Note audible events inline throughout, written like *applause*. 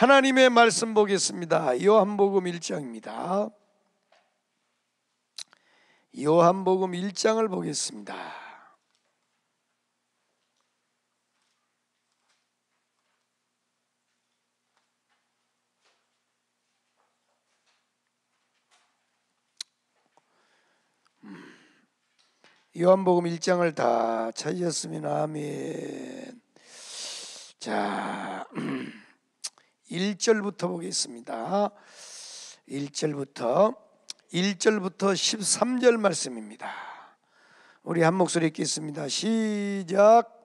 하나님의 말씀 보겠습니다. 요한복음 1장입니다. 요한복음 1장을 보겠습니다. 요한복음 1장을 다 찾으셨으면 아멘. 자, *clears throat* 1절부터 보겠습니다. 1절부터 1절부터 13절 말씀입니다. 우리 한 목소리 읽겠습니다. 시작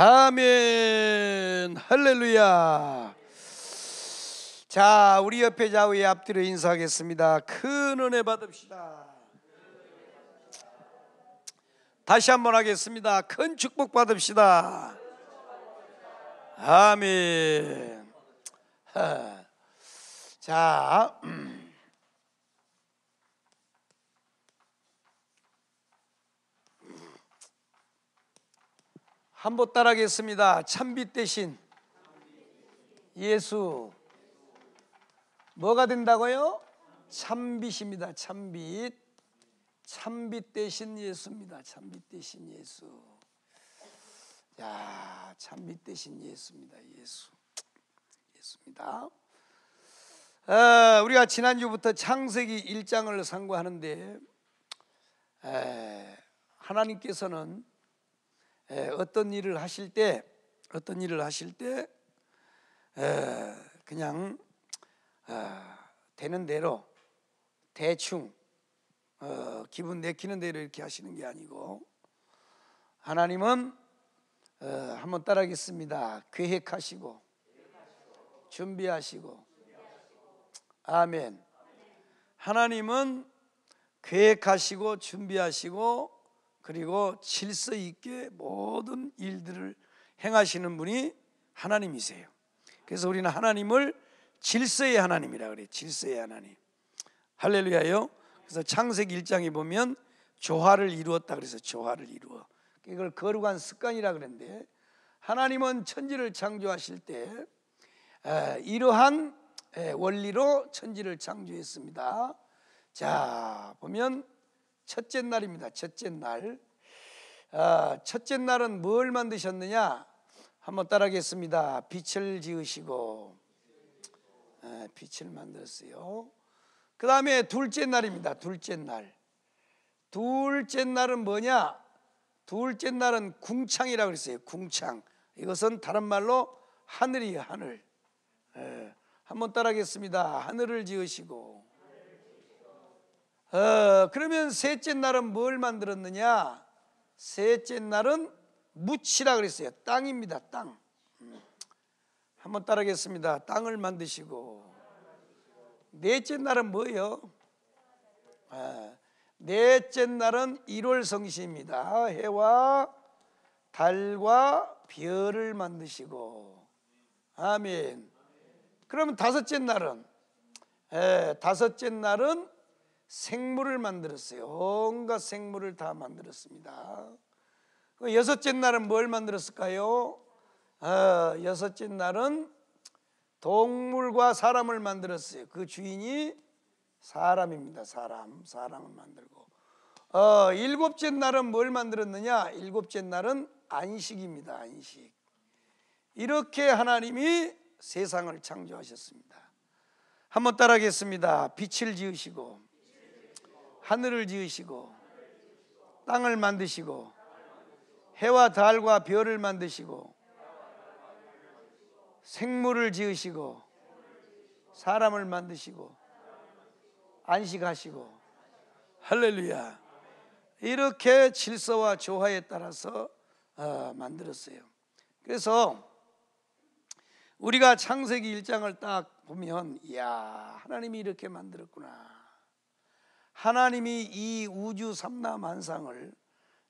아멘. 할렐루야. 자, 우리 옆에 좌우에 앞뒤로 인사하겠습니다. 큰 은혜 받읍시다. 다시 한번 하겠습니다. 큰 축복 받읍시다. 아멘. 자, 음. 한번 따라하겠습니다. 찬빛 대신 예수 뭐가 된다고요? 참빛입니다. 참빛. 참빛 대신 예수입니다. 참빛 대신 예수. 야, 참빛 대신 예수입니다. 예수. 예수입니다. 아, 우리가 지난주부터 창세기 1장을 상고하는데 하나님께서는 어떤 일을 하실 때 어떤 일을 하실 때 그냥 아, 되는 대로 대충 어, 기분 내키는 대로 이렇게 하시는 게 아니고 하나님은 어, 한번 따라하겠습니다. 계획하시고 준비하시고 아멘. 하나님은 계획하시고 준비하시고 그리고 질서 있게 모든 일들을 행하시는 분이 하나님이세요. 그래서 우리는 하나님을 질서의 하나님이라 그래. 질서의 하나님. 할렐루야요. 그래서 창세기 1장에 보면 조화를 이루었다 그래서 조화를 이루어. 이걸 거룩한 습관이라 그랬는데 하나님은 천지를 창조하실 때 이러한 원리로 천지를 창조했습니다. 자, 보면 첫째 날입니다. 첫째 날. 아, 첫째 날은 뭘 만드셨느냐? 한번 따라하겠습니다. 빛을 지으시고 아, 빛을 만들었어요. 그 다음에 둘째 날입니다. 둘째 날. 둘째 날은 뭐냐? 둘째 날은 궁창이라고 그랬어요. 궁창. 이것은 다른 말로 하늘이 하늘. 에, 예, 한번 따라하겠습니다. 하늘을 지으시고 어, 그러면 셋째 날은 뭘 만들었느냐? 셋째 날은 무치라 그랬어요. 땅입니다. 땅. 음. 한번 따라하겠습니다. 땅을 만드시고 넷째 날은 뭐예요? 아, 넷째 날은 1월 성시입니다. 해와 달과 별을 만드시고 아멘. 그러 다섯째 날은 에, 예, 다섯째 날은 생물을 만들었어요. 온갖 생물을 다 만들었습니다. 그 여섯째 날은 뭘 만들었을까요? 아, 여섯째 날은 동물과 사람을 만들었어요. 그 주인이 사람입니다. 사람, 사람을 만들고. 어, 일곱째 날은 뭘 만들었느냐? 일곱째 날은 안식입니다. 안식. 이렇게 하나님이 세상을 창조하셨습니다. 한번 따라하겠습니다. 빛을 지으시고 하늘을 지으시고 땅을 만드시고 해와 달과 별을 만드시고 생물을 지으시고 사람을 만드시고 안식하시고 할렐루야 이렇게 질서와 조화에 따라서 어, 만들었어요. 그래서 우리가 창세기 1장을 딱 보면 이야 하나님이 이렇게 만들었구나 하나님이 이 우주 삼남 만상을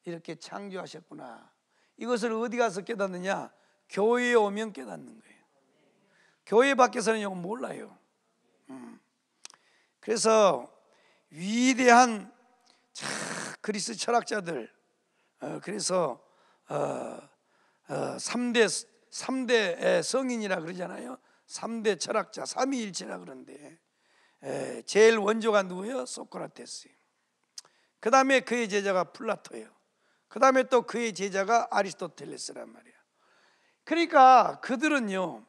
이렇게 창조하셨구나. 이것을 어디 가서 깨닫느냐? 교회에 오면 깨닫는 거예요. 교회 밖에서는 이건 몰라요. 음. 그래서 위대한 그리스 철학자들, 어, 그래서 어, 어, 3대, 3대 성인이라 그러잖아요. 3대 철학자, 삼위일체라 그러는데 제일 원조가 누구예요? 소크라테스. 그 다음에 그의 제자가 플라토예요. 그 다음에 또 그의 제자가 아리스토텔레스란 말이야. 그러니까 그들은요,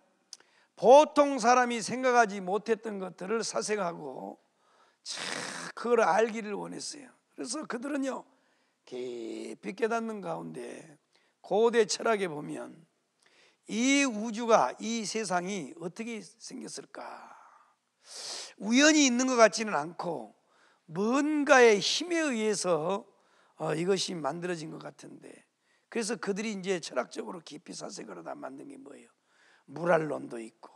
보통 사람이 생각하지 못했던 것들을 사생하고, 그걸 알기를 원했어요. 그래서 그들은요, 깊이 깨닫는 가운데 고대 철학에 보면 이 우주가, 이 세상이 어떻게 생겼을까? 우연히 있는 것 같지는 않고 뭔가의 힘에 의해서 어, 이것이 만들어진 것 같은데 그래서 그들이 이제 철학적으로 깊이 사색으로 다 만든 게 뭐예요? 물알론도 있고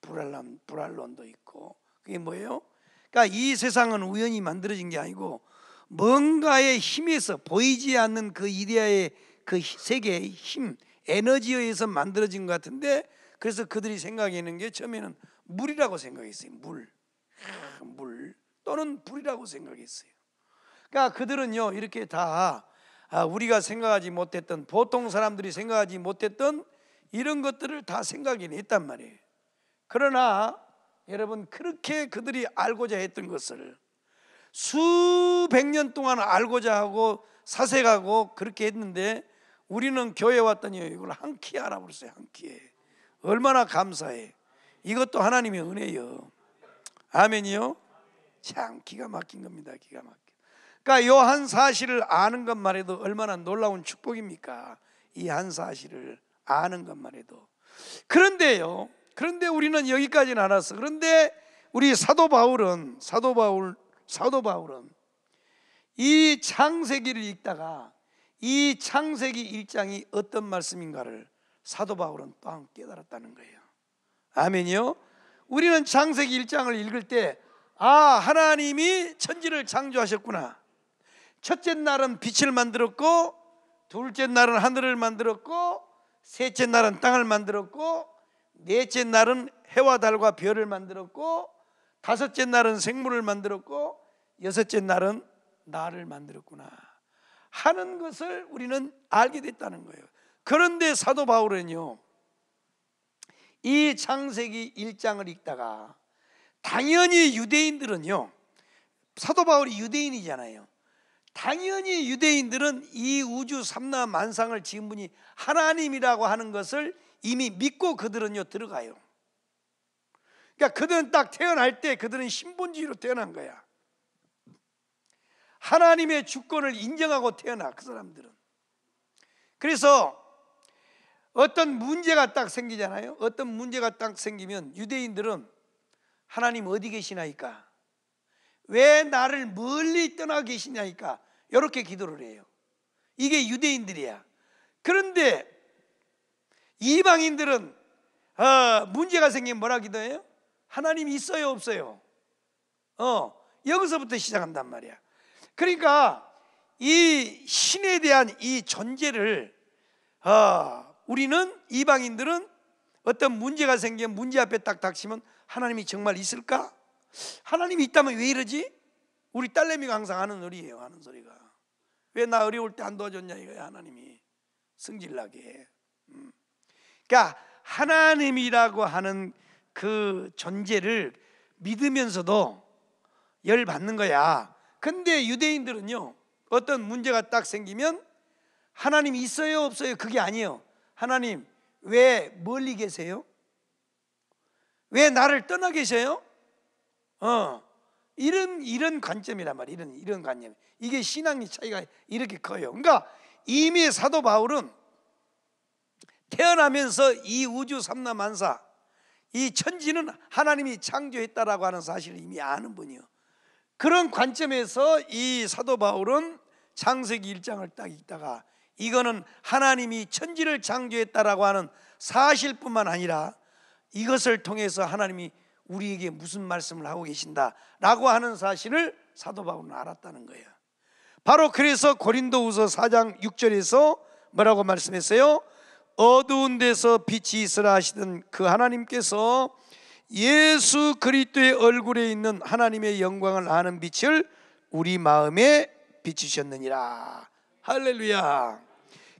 불알론 불알론도 있고 그게 뭐예요? 그러니까 이 세상은 우연히 만들어진 게 아니고 뭔가의 힘에서 보이지 않는 그 이데아의 그 세계의 힘, 에너지에 의해서 만들어진 것 같은데 그래서 그들이 생각하는 게 처음에는 물이라고 생각했어요. 물. 물 또는 불이라고 생각했어요. 그러니까 그들은요 이렇게 다 아, 우리가 생각하지 못했던 보통 사람들이 생각하지 못했던 이런 것들을 다 생각했단 말이에요. 그러나 여러분 그렇게 그들이 알고자 했던 것을 수백 년 동안 알고자 하고 사색하고 그렇게 했는데 우리는 교회 왔더니 이걸 한 끼에 알아버렸어요 한 끼에 얼마나 감사해 이것도 하나님의 은혜요 아멘이요. 참 기가 막힌 겁니다. 기가 막혀. 그러니까 요한 사실을 아는 것만 해도 얼마나 놀라운 축복입니까? 이 한 사실을 아는 것만 해도. 그런데요. 그런데 우리는 여기까지는 알았어. 그런데 우리 사도 바울은 사도 바울 사도 바울은 이 창세기를 읽다가 이 창세기 1장이 어떤 말씀인가를 사도 바울은 또한 깨달았다는 거예요. 아멘이요. 우리는 창세기 1장을 읽을 때 아, 하나님이 천지를 창조하셨구나. 첫째 날은 빛을 만들었고 둘째 날은 하늘을 만들었고 셋째 날은 땅을 만들었고 넷째 날은 해와 달과 별을 만들었고 다섯째 날은 생물을 만들었고 여섯째 날은 나를 만들었구나 하는 것을 우리는 알게 됐다는 거예요. 그런데 사도 바울은요. 이 창세기 1장을 읽다가 당연히 유대인들은요. 사도 바울이 유대인이잖아요. 당연히 유대인들은 이 우주 삼나 만상을 지은 분이 하나님이라고 하는 것을 이미 믿고 그들은요 들어가요. 그러니까 그들은 딱 태어날 때 그들은 신분주의로 태어난 거야. 하나님의 주권을 인정하고 태어나 그 사람들은. 그래서 어떤 문제가 딱 생기잖아요. 어떤 문제가 딱 생기면 유대인들은 하나님 어디 계시나이까? 왜 나를 멀리 떠나 계시냐니까? 이렇게 기도를 해요. 이게 유대인들이야. 그런데 이방인들은 어, 문제가 생기면 뭐라 기도해요? 하나님 있어요, 없어요? 어, 여기서부터 시작한단 말이야. 그러니까 이 신에 대한 이 존재를 어, 우리는 이방인들은 어떤 문제가 생기면 문제 앞에 딱 닥치면 하나님이 정말 있을까? 하나님이 있다면 왜 이러지? 우리 딸내미가 항상 하는 소리예요 하는 소리가 왜 나 어려울 때 안 도와줬냐 이거야 하나님이 승질나게 음. 그러니까 하나님이라고 하는 그 존재를 믿으면서도 열 받는 거야 근데 유대인들은요 어떤 문제가 딱 생기면 하나님 있어요 없어요 그게 아니에요 하나님 왜 멀리 계세요? 왜 나를 떠나 계세요? 어. 이런 이런 관점이란 말이에요. 이런 이런 관념. 이게 신앙의 차이가 이렇게 커요. 그러니까 이미 사도 바울은 태어나면서 이 우주 삼나 만사 이 천지는 하나님이 창조했다라고 하는 사실을 이미 아는 분이요. 그런 관점에서 이 사도 바울은 창세기 1장을 딱 읽다가 이거는 하나님이 천지를 창조했다라고 하는 사실뿐만 아니라 이것을 통해서 하나님이 우리에게 무슨 말씀을 하고 계신다라고 하는 사실을 사도 바울은 알았다는 거예요. 바로 그래서 고린도후서 4장 6절에서 뭐라고 말씀했어요? 어두운 데서 빛이 있으라 하시던 그 하나님께서 예수 그리스도의 얼굴에 있는 하나님의 영광을 아는 빛을 우리 마음에 비추셨느니라. 할렐루야.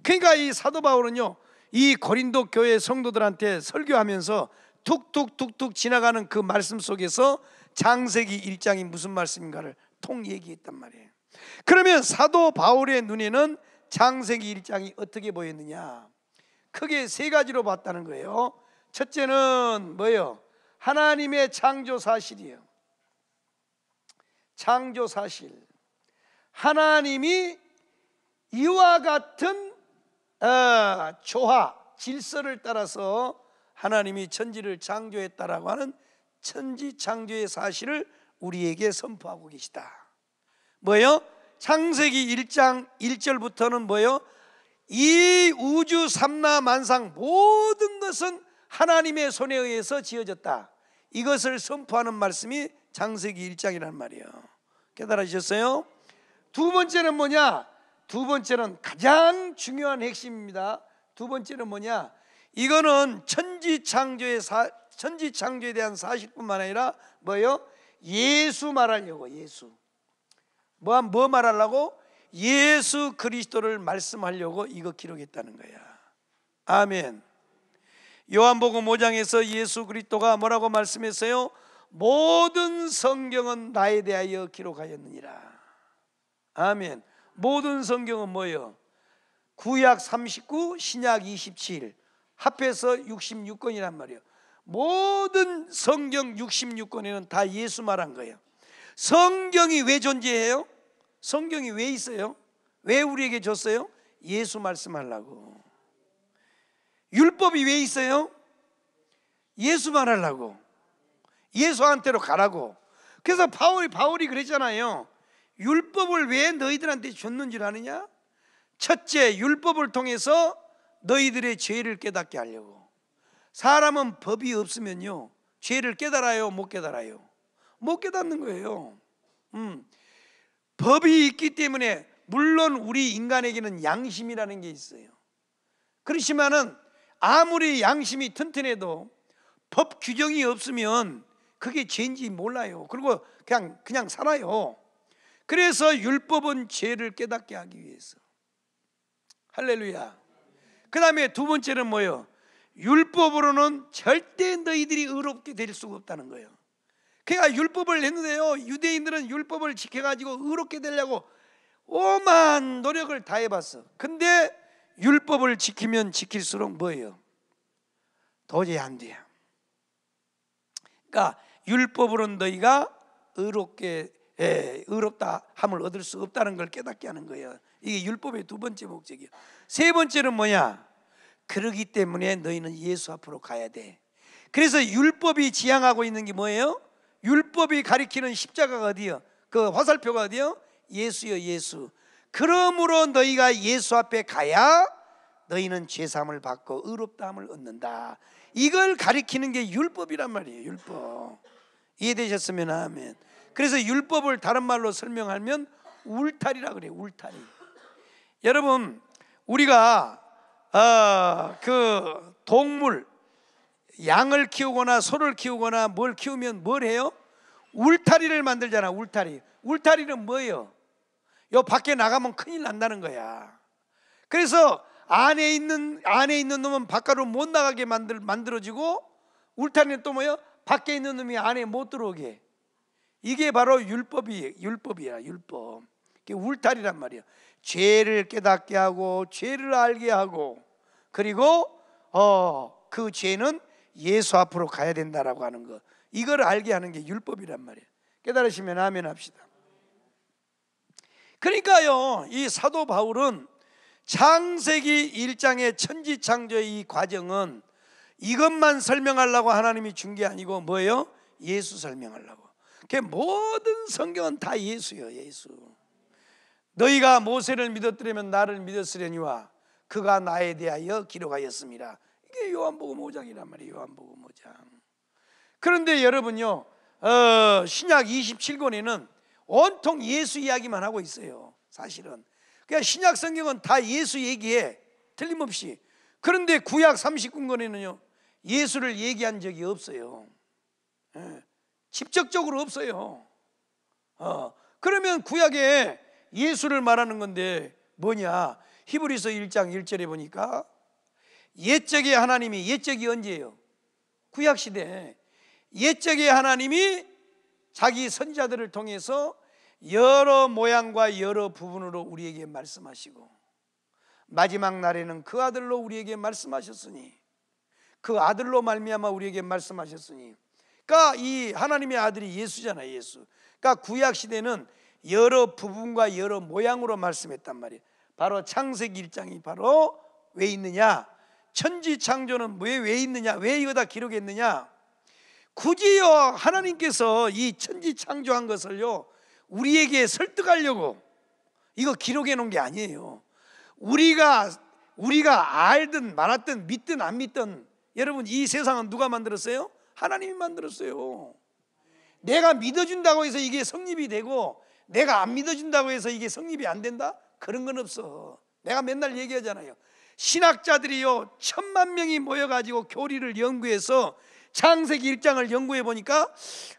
그러니까 이 사도 바울은요. 이 고린도 교회 성도들한테 설교하면서 툭툭툭툭 지나가는 그 말씀 속에서 장세기 1장이 무슨 말씀인가를 통 얘기했단 말이에요. 그러면 사도 바울의 눈에는 장세기 1장이 어떻게 보였느냐? 크게 세 가지로 봤다는 거예요. 첫째는 뭐예요? 하나님의 창조 사실이에요. 창조 사실. 하나님이 이와 같은 어, 조화 질서를 따라서 하나님이 천지를 창조했다라고 하는 천지 창조의 사실을 우리에게 선포하고 계시다. 뭐요? 창세기 1장 1절부터는 뭐요? 이 우주 삼나 만상 모든 것은 하나님의 손에 의해서 지어졌다. 이것을 선포하는 말씀이 창세기 1장이란 말이에요. 깨달아지셨어요? 두 번째는 뭐냐? 두 번째는 가장 중요한 핵심입니다. 두 번째는 뭐냐? 이거는 천지 창조의 천지 창조에 대한 사실뿐만 아니라 뭐요? 예수 말하려고 예수. 뭐, 뭐 말하려고? 예수 그리스도를 말씀하려고 이거 기록했다는 거야. 아멘. 요한복음 5장에서 예수 그리스도가 뭐라고 말씀했어요? 모든 성경은 나에 대하여 기록하였느니라. 아멘. 모든 성경은 뭐예요? 구약 39, 신약 27 합해서 66권이란 말이에요. 모든 성경 66권에는 다 예수 말한 거예요. 성경이 왜 존재해요? 성경이 왜 있어요? 왜 우리에게 줬어요? 예수 말씀하려고. 율법이 왜 있어요? 예수 말하려고. 예수한테로 가라고. 그래서 바울이 바울이 그랬잖아요. 율법을 왜 너희들한테 줬는지 아느냐? 첫째, 율법을 통해서 너희들의 죄를 깨닫게 하려고. 사람은 법이 없으면요. 죄를 깨달아요, 못 깨달아요. 못 깨닫는 거예요. 음. 법이 있기 때문에 물론 우리 인간에게는 양심이라는 게 있어요. 그렇지만은 아무리 양심이 튼튼해도 법 규정이 없으면 그게 죄인지 몰라요. 그리고 그냥 그냥 살아요. 그래서 율법은 죄를 깨닫게 하기 위해서. 할렐루야. 그 다음에 두 번째는 뭐예요? 율법으로는 절대 너희들이 의롭게 될 수가 없다는 거예요. 그러니까 율법을 했는데요. 유대인들은 율법을 지켜가지고 의롭게 되려고 오만 노력을 다 해봤어. 근데 율법을 지키면 지킬수록 뭐예요? 도저히 안 돼요. 그러니까 율법으로는 너희가 의롭게 예, 의롭다 함을 얻을 수 없다는 걸 깨닫게 하는 거예요. 이게 율법의 두 번째 목적이에요. 세 번째는 뭐냐? 그러기 때문에 너희는 예수 앞으로 가야 돼. 그래서 율법이 지향하고 있는 게 뭐예요? 율법이 가리키는 십자가가 어디요? 그 화살표가 어디요? 예수요, 예수. 그러므로 너희가 예수 앞에 가야 너희는 죄사을 받고 의롭다 함을 얻는다. 이걸 가리키는 게 율법이란 말이에요. 율법. 이해되셨으면 아멘. 그래서 율법을 다른 말로 설명하면 울타리라 그래요. 울타리. 여러분 우리가 어, 그 동물 양을 키우거나 소를 키우거나 뭘 키우면 뭘 해요? 울타리를 만들잖아. 울타리. 울타리는 뭐예요? 요 밖에 나가면 큰일 난다는 거야. 그래서 안에 있는 안에 있는 놈은 바깥으로못 나가게 만들 만들어지고 울타리는 또 뭐예요? 밖에 있는 놈이 안에 못 들어오게. 이게 바로 율법이 율법이야 율법. 이게 울타리란 말이야. 죄를 깨닫게 하고 죄를 알게 하고 그리고 어 그 죄는 예수 앞으로 가야 된다라고 하는 거. 이걸 알게 하는 게 율법이란 말이야. 깨달으시면 아멘 합시다. 그러니까요, 이 사도 바울은 창세기 1장의 천지 창조의 이 과정은 이것만 설명하려고 하나님이 준 게 아니고 뭐예요? 예수 설명하려고. 그 모든 성경은 다 예수요 예수. 너희가 모세를 믿었더라면 나를 믿었으려니와 그가 나에 대하여 기록하였습니다. 이게 요한복음 5장이란 말이에요. 요한복음 5장. 그런데 여러분요. 어, 신약 27권에는 온통 예수 이야기만 하고 있어요. 사실은. 그냥 신약 성경은 다 예수 얘기해. 틀림없이. 그런데 구약 39권에는요. 예수를 얘기한 적이 없어요. 예. 직접적으로 없어요. 어, 그러면 구약에 예수를 말하는 건데 뭐냐? 히브리서 1장 1절에 보니까 옛적의 하나님이 옛적이 언제예요? 구약 시대. 옛적의 하나님이 자기 선자들을 통해서 여러 모양과 여러 부분으로 우리에게 말씀하시고 마지막 날에는 그 아들로 우리에게 말씀하셨으니 그 아들로 말미암아 우리에게 말씀하셨으니 그러니까 이 하나님의 아들이 예수잖아요, 예수. 그러니까 구약 시대는 여러 부분과 여러 모양으로 말씀했단 말이에요. 바로 창세기 1장이 바로 왜 있느냐? 천지 창조는 왜왜 있느냐? 왜 이거 다 기록했느냐? 굳이요 하나님께서 이 천지 창조한 것을요 우리에게 설득하려고 이거 기록해 놓은 게 아니에요. 우리가 우리가 알든 말았든 믿든 안 믿든 여러분 이 세상은 누가 만들었어요? 하나님이 만들었어요. 내가 믿어준다고 해서 이게 성립이 되고 내가 안 믿어준다고 해서 이게 성립이 안 된다? 그런 건 없어. 내가 맨날 얘기하잖아요. 신학자들이요 천만 명이 모여가지고 교리를 연구해서 창세기 1장을 연구해 보니까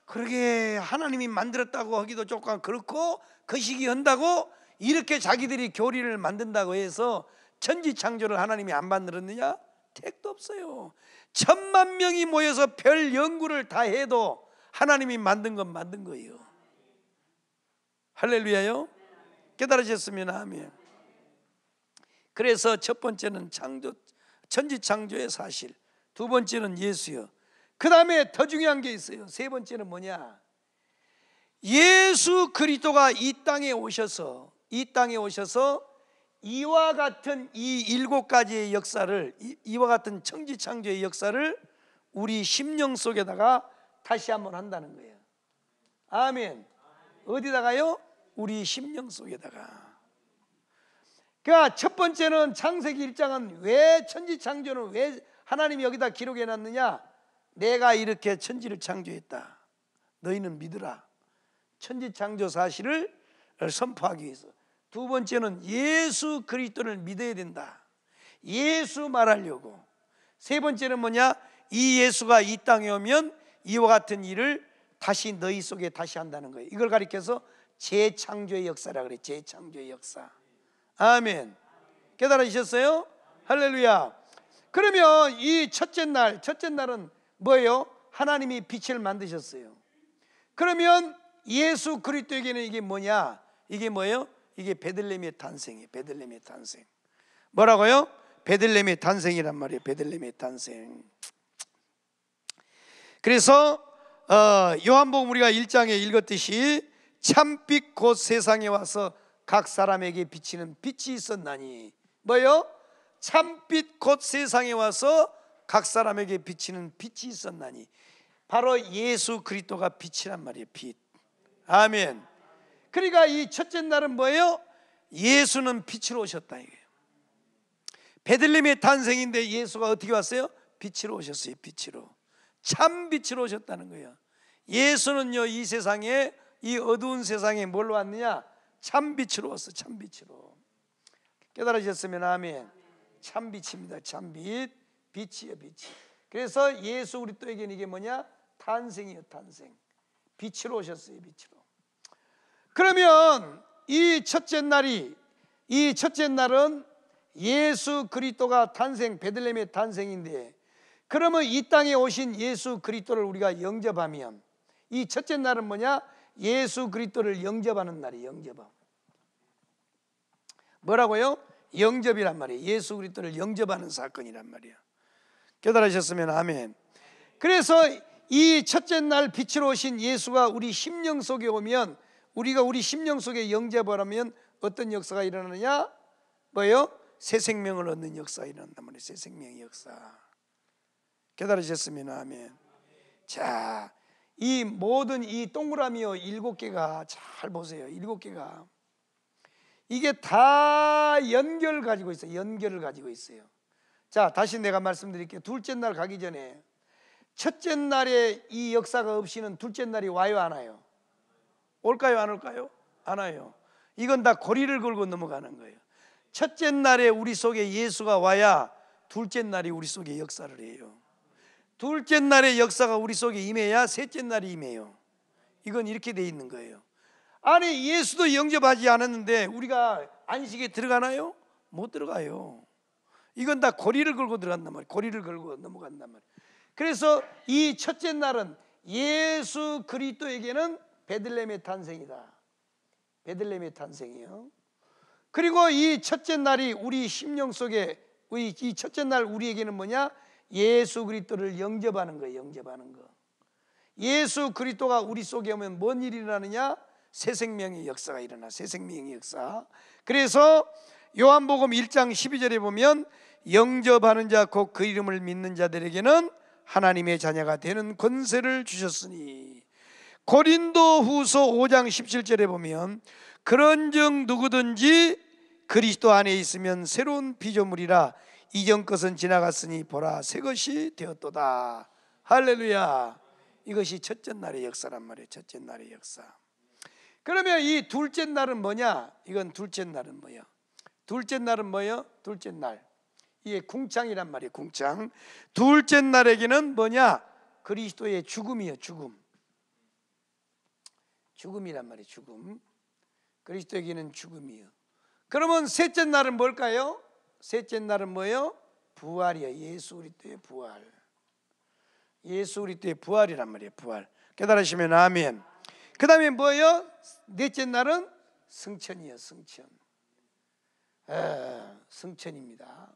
그러게 하나님이 만들었다고 하기도 조금 그렇고 그 시기 한다고 이렇게 자기들이 교리를 만든다고 해서 천지 창조를 하나님이 안 만들었느냐? 택도 없어요. 천만 명이 모여서 별 연구를 다 해도 하나님이 만든 건 만든 거예요. 할렐루야요. 깨달으셨으면 하면. 그래서 첫 번째는 창조 천지 창조의 사실. 두 번째는 예수요. 그다음에 더 중요한 게 있어요. 세 번째는 뭐냐? 예수 그리스도가 이 땅에 오셔서 이 땅에 오셔서 이와 같은 이 일곱 가지의 역사를 이와 같은 청지창조의 역사를 우리 심령 속에다가 다시 한 번 한다는 거예요. 아멘. 어디다가요? 우리 심령 속에다가. 그러니까 첫 번째는 창세기 1장은 왜 천지 창조는 왜 하나님이 여기다 기록해 놨느냐? 내가 이렇게 천지를 창조했다. 너희는 믿으라. 천지 창조 사실을 선포하기 위해서. 두 번째는 예수 그리스도를 믿어야 된다. 예수 말하려고. 세 번째는 뭐냐? 이 예수가 이 땅에 오면 이와 같은 일을 다시 너희 속에 다시 한다는 거예요. 이걸 가리켜서 재창조의 역사라 그래. 재창조의 역사. 아멘. 깨달으셨어요? 할렐루야. 그러면 이 첫째 날, 첫째 날은 뭐예요? 하나님이 빛을 만드셨어요. 그러면 예수 그리스도에게는 이게 뭐냐? 이게 뭐예요? 이게 베들레헴의 탄생이에요. 베들레의 탄생. 뭐라고요? 베들레의 탄생이란 말이에요. 베들레의 탄생. 그래서 어, 요한복음 우리가 1장에 읽었듯이 참빛 곧 세상에 와서 각 사람에게 비치는 빛이 있었나니 뭐요? 참빛 곧 세상에 와서 각 사람에게 비치는 빛이 있었나니 바로 예수 그리스도가 빛이란 말이에요. 빛. 아멘. 그러니까 이 첫째 날은 뭐예요? 예수는 빛으로 오셨다 이거예요. 베들레헴의 탄생인데 예수가 어떻게 왔어요? 빛으로 오셨어요. 빛으로. 참 빛으로 오셨다는 거예요. 예수는요 이 세상에 이 어두운 세상에 뭘로 왔느냐? 참 빛으로 왔어. 참 빛으로. 깨달으셨으면 아멘. 참 빛입니다. 참 빛. 빛이요, 빛 그래서 예수 우리또에게는 이게 뭐냐? 탄생이요, 탄생. 빛으로 오셨어요, 빛으로. 그러면 이 첫째 날이 이 첫째 날은 예수 그리스도가 탄생 베들레헴의 탄생인데 그러면 이 땅에 오신 예수 그리스도를 우리가 영접하면 이 첫째 날은 뭐냐? 예수 그리스도를 영접하는 날이 영접함. 뭐라고요? 영접이란 말이에요. 예수 그리스도를 영접하는 사건이란 말이에요 깨달으셨으면 아멘. 그래서 이 첫째 날 빛으로 오신 예수가 우리 심령 속에 오면 우리가 우리 심령 속에 영접하라면 어떤 역사가 일어나느냐? 뭐요? 새 생명을 얻는 역사 일어난단 말이에요. 새 생명의 역사. 깨달으셨습니 아멘. 자, 이 모든 이 동그라미요 일곱 개가 잘 보세요. 일곱 개가 이게 다 연결 가지고 있어요. 연결을 가지고 있어요. 자, 다시 내가 말씀드릴게요. 둘째 날 가기 전에 첫째 날에 이 역사가 없이는 둘째 날이 와요 안 와요? 올까요? 안 올까요? 안 와요. 이건 다 고리를 걸고 넘어가는 거예요. 첫째 날에 우리 속에 예수가 와야 둘째 날이 우리 속에 역사를 해요. 둘째 날의 역사가 우리 속에 임해야 셋째 날이 임해요. 이건 이렇게 돼 있는 거예요. 아니 예수도 영접하지 않았는데 우리가 안식에 들어가나요? 못 들어가요. 이건 다 고리를 걸고 들어간단 말이에요. 고리를 걸고 넘어간단 말이에요. 그래서 이 첫째 날은 예수 그리스도에게는 베들레헴의 탄생이다. 베들레의 탄생이요. 그리고 이 첫째 날이 우리 심령 속에 이 첫째 날 우리에게는 뭐냐? 예수 그리스도를 영접하는 거 영접하는 거. 예수 그리스도가 우리 속에 오면 뭔 일이 일어나느냐? 새 생명의 역사가 일어나. 새 생명의 역사. 그래서 요한복음 1장 12절에 보면 영접하는 자 곧 그 이름을 믿는 자들에게는 하나님의 자녀가 되는 권세를 주셨으니 고린도후서 5장 17절에 보면 그런즉 누구든지 그리스도 안에 있으면 새로운 피조물이라 이전 것은 지나갔으니 보라 새 것이 되었도다. 할렐루야. 이것이 첫째 날의 역사란 말이에요. 첫째 날의 역사. 그러면 이 둘째 날은 뭐냐? 이건 둘째 날은 뭐야? 둘째 날은 뭐요? 둘째 날. 이게 궁창이란 말이에요. 궁창. 둘째 날에게는 뭐냐? 그리스도의 죽음이요. 에 죽음. 죽음이란 말이에요. 죽음. 그리스도에게는 죽음이요. 그러면 셋째 날은 뭘까요? 셋째 날은 뭐예요? 부활이요. 예수 그리스도의 부활. 예수 그리스도의 부활이란 말이에요. 부활. 깨달으시면 아멘. 그다음에 뭐예요? 넷째 날은 승천이요. 승천. 에, 승천입니다.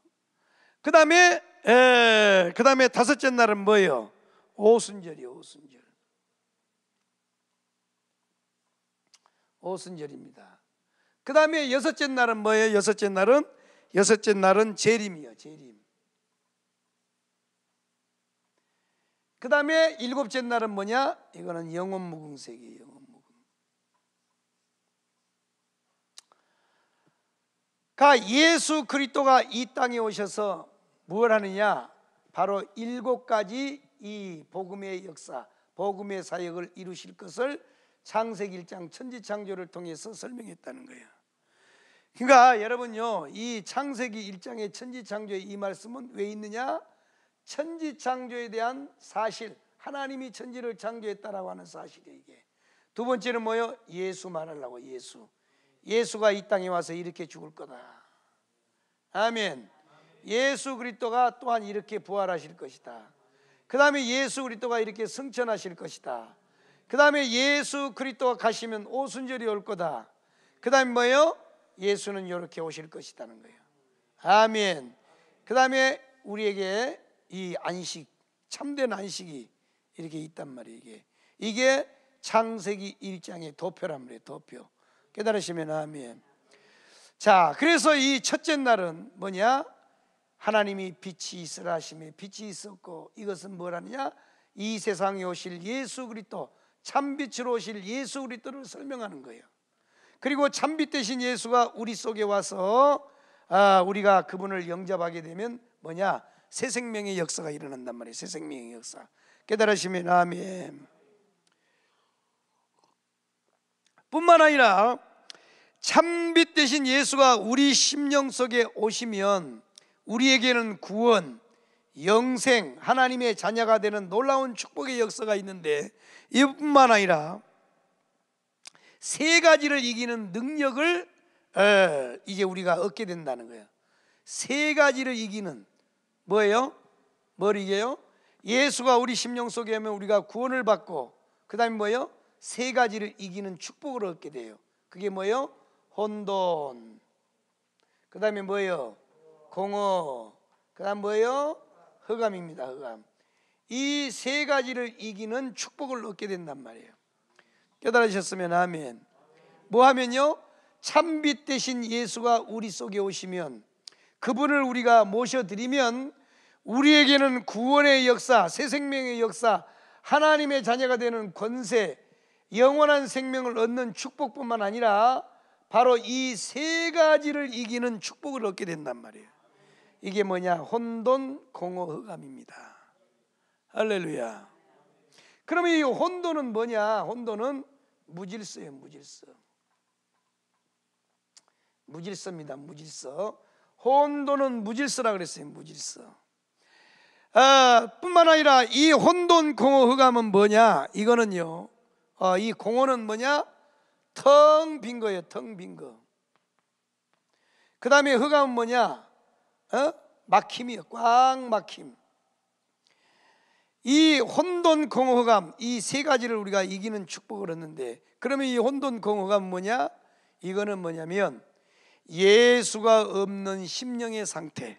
그다음에 에, 그다음에 다섯째 날은 뭐예요? 오순절이요. 오순절. 오순절입니다. 그 다음에 여섯째 날은 뭐예요? 여섯째 날은 여섯째 날은 재림이요, 재림. 그 다음에 일곱째 날은 뭐냐? 이거는 영원 무궁 세계예요. 영원 무궁. 가 예수 그리스도가 이 땅에 오셔서 무엇 하느냐? 바로 일곱 가지 이 복음의 역사, 복음의 사역을 이루실 것을 창세기 1장 천지창조를 통해서 설명했다는 거예요. 그러니까 여러분요, 이 창세기 1장의 천지창조의 이 말씀은 왜 있느냐? 천지창조에 대한 사실, 하나님이 천지를 창조했다라고 하는 사실이에요, 이게. 두 번째는 뭐요? 예수 말하려고, 예수. 예수가 이 땅에 와서 이렇게 죽을 거다. 아멘. 예수 그리스도가 또한 이렇게 부활하실 것이다. 그 다음에 예수 그리스도가 이렇게 승천하실 것이다. 그 다음에 예수 그리스도가 가시면 오순절이 올 거다. 그 다음에 뭐예요? 예수는 이렇게 오실 것이다는 거예요. 아멘. 그 다음에 우리에게 이 안식, 참된 안식이 이렇게 있단 말이에요. 이게, 이게 창세기 1장의 도표란 말이에요. 도표. 깨달으시면 아멘. 자, 그래서 이 첫째 날은 뭐냐? 하나님이 빛이 있으라 하심에 빛이 있었고 이것은 뭐라느냐? 이 세상에 오실 예수 그리스도 참빛으로 오실 예수 그리스도를 설명하는 거예요. 그리고 참빛 대신 예수가 우리 속에 와서 아, 우리가 그분을 영접하게 되면 뭐냐? 새 생명의 역사가 일어난단 말이에요. 새 생명의 역사. 깨달으시면 아멘. 뿐만 아니라 참빛 대신 예수가 우리 심령 속에 오시면 우리에게는 구원, 영생 하나님의 자녀가 되는 놀라운 축복의 역사가 있는데 이뿐만 아니라 세 가지를 이기는 능력을 어, 이제 우리가 얻게 된다는 거예요. 세 가지를 이기는 뭐예요? 뭘 이겨요? 예수가 우리 심령 속에 오면 우리가 구원을 받고 그다음에 뭐예요? 세 가지를 이기는 축복을 얻게 돼요. 그게 뭐예요? 혼돈. 그다음에 뭐예요? 공허. 그다음 뭐예요? 허감입니다. 허감. 이 세 가지를 이기는 축복을 얻게 된단 말이에요. 깨달으셨으면 아멘. 뭐 하면요? 참빛 대신 예수가 우리 속에 오시면 그분을 우리가 모셔드리면 우리에게는 구원의 역사, 새 생명의 역사, 하나님의 자녀가 되는 권세, 영원한 생명을 얻는 축복뿐만 아니라 바로 이 세 가지를 이기는 축복을 얻게 된단 말이에요. 이게 뭐냐? 혼돈 공허 흑암입니다. 할렐루야. 그러면 이 혼돈은 뭐냐? 혼돈은 무질서예요, 무질서. 무질서입니다, 무질서. 혼돈은 무질서라 그랬어요, 무질서. 아, 뿐만 아니라 이 혼돈 공허 흑암은 뭐냐? 이거는요. 아, 이 공허는 뭐냐? 텅 빈 거예요, 텅 빈 거. 그다음에 흑암은 뭐냐? 어? 막힘이요. 꽉 막힘. 이 혼돈 공허감 이 세 가지를 우리가 이기는 축복을 얻는데 그러면 이 혼돈 공허감 뭐냐? 이거는 뭐냐면 예수가 없는 심령의 상태.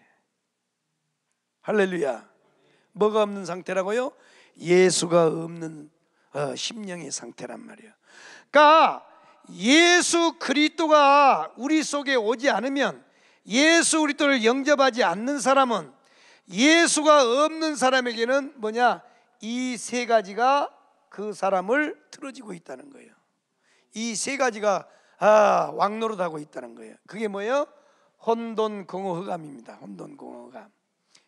할렐루야. 뭐가 없는 상태라고요? 예수가 없는 어, 심령의 상태란 말이에요 그러니까 예수 그리스도가 우리 속에 오지 않으면 예수 그리스도를 영접하지 않는 사람은 예수가 없는 사람에게는 뭐냐? 이 세 가지가 그 사람을 틀어지고 있다는 거예요. 이 세 가지가 아, 왕노릇하고 있다는 거예요. 그게 뭐예요? 혼돈 공허 흑암입니다. 혼돈 공허 흑암.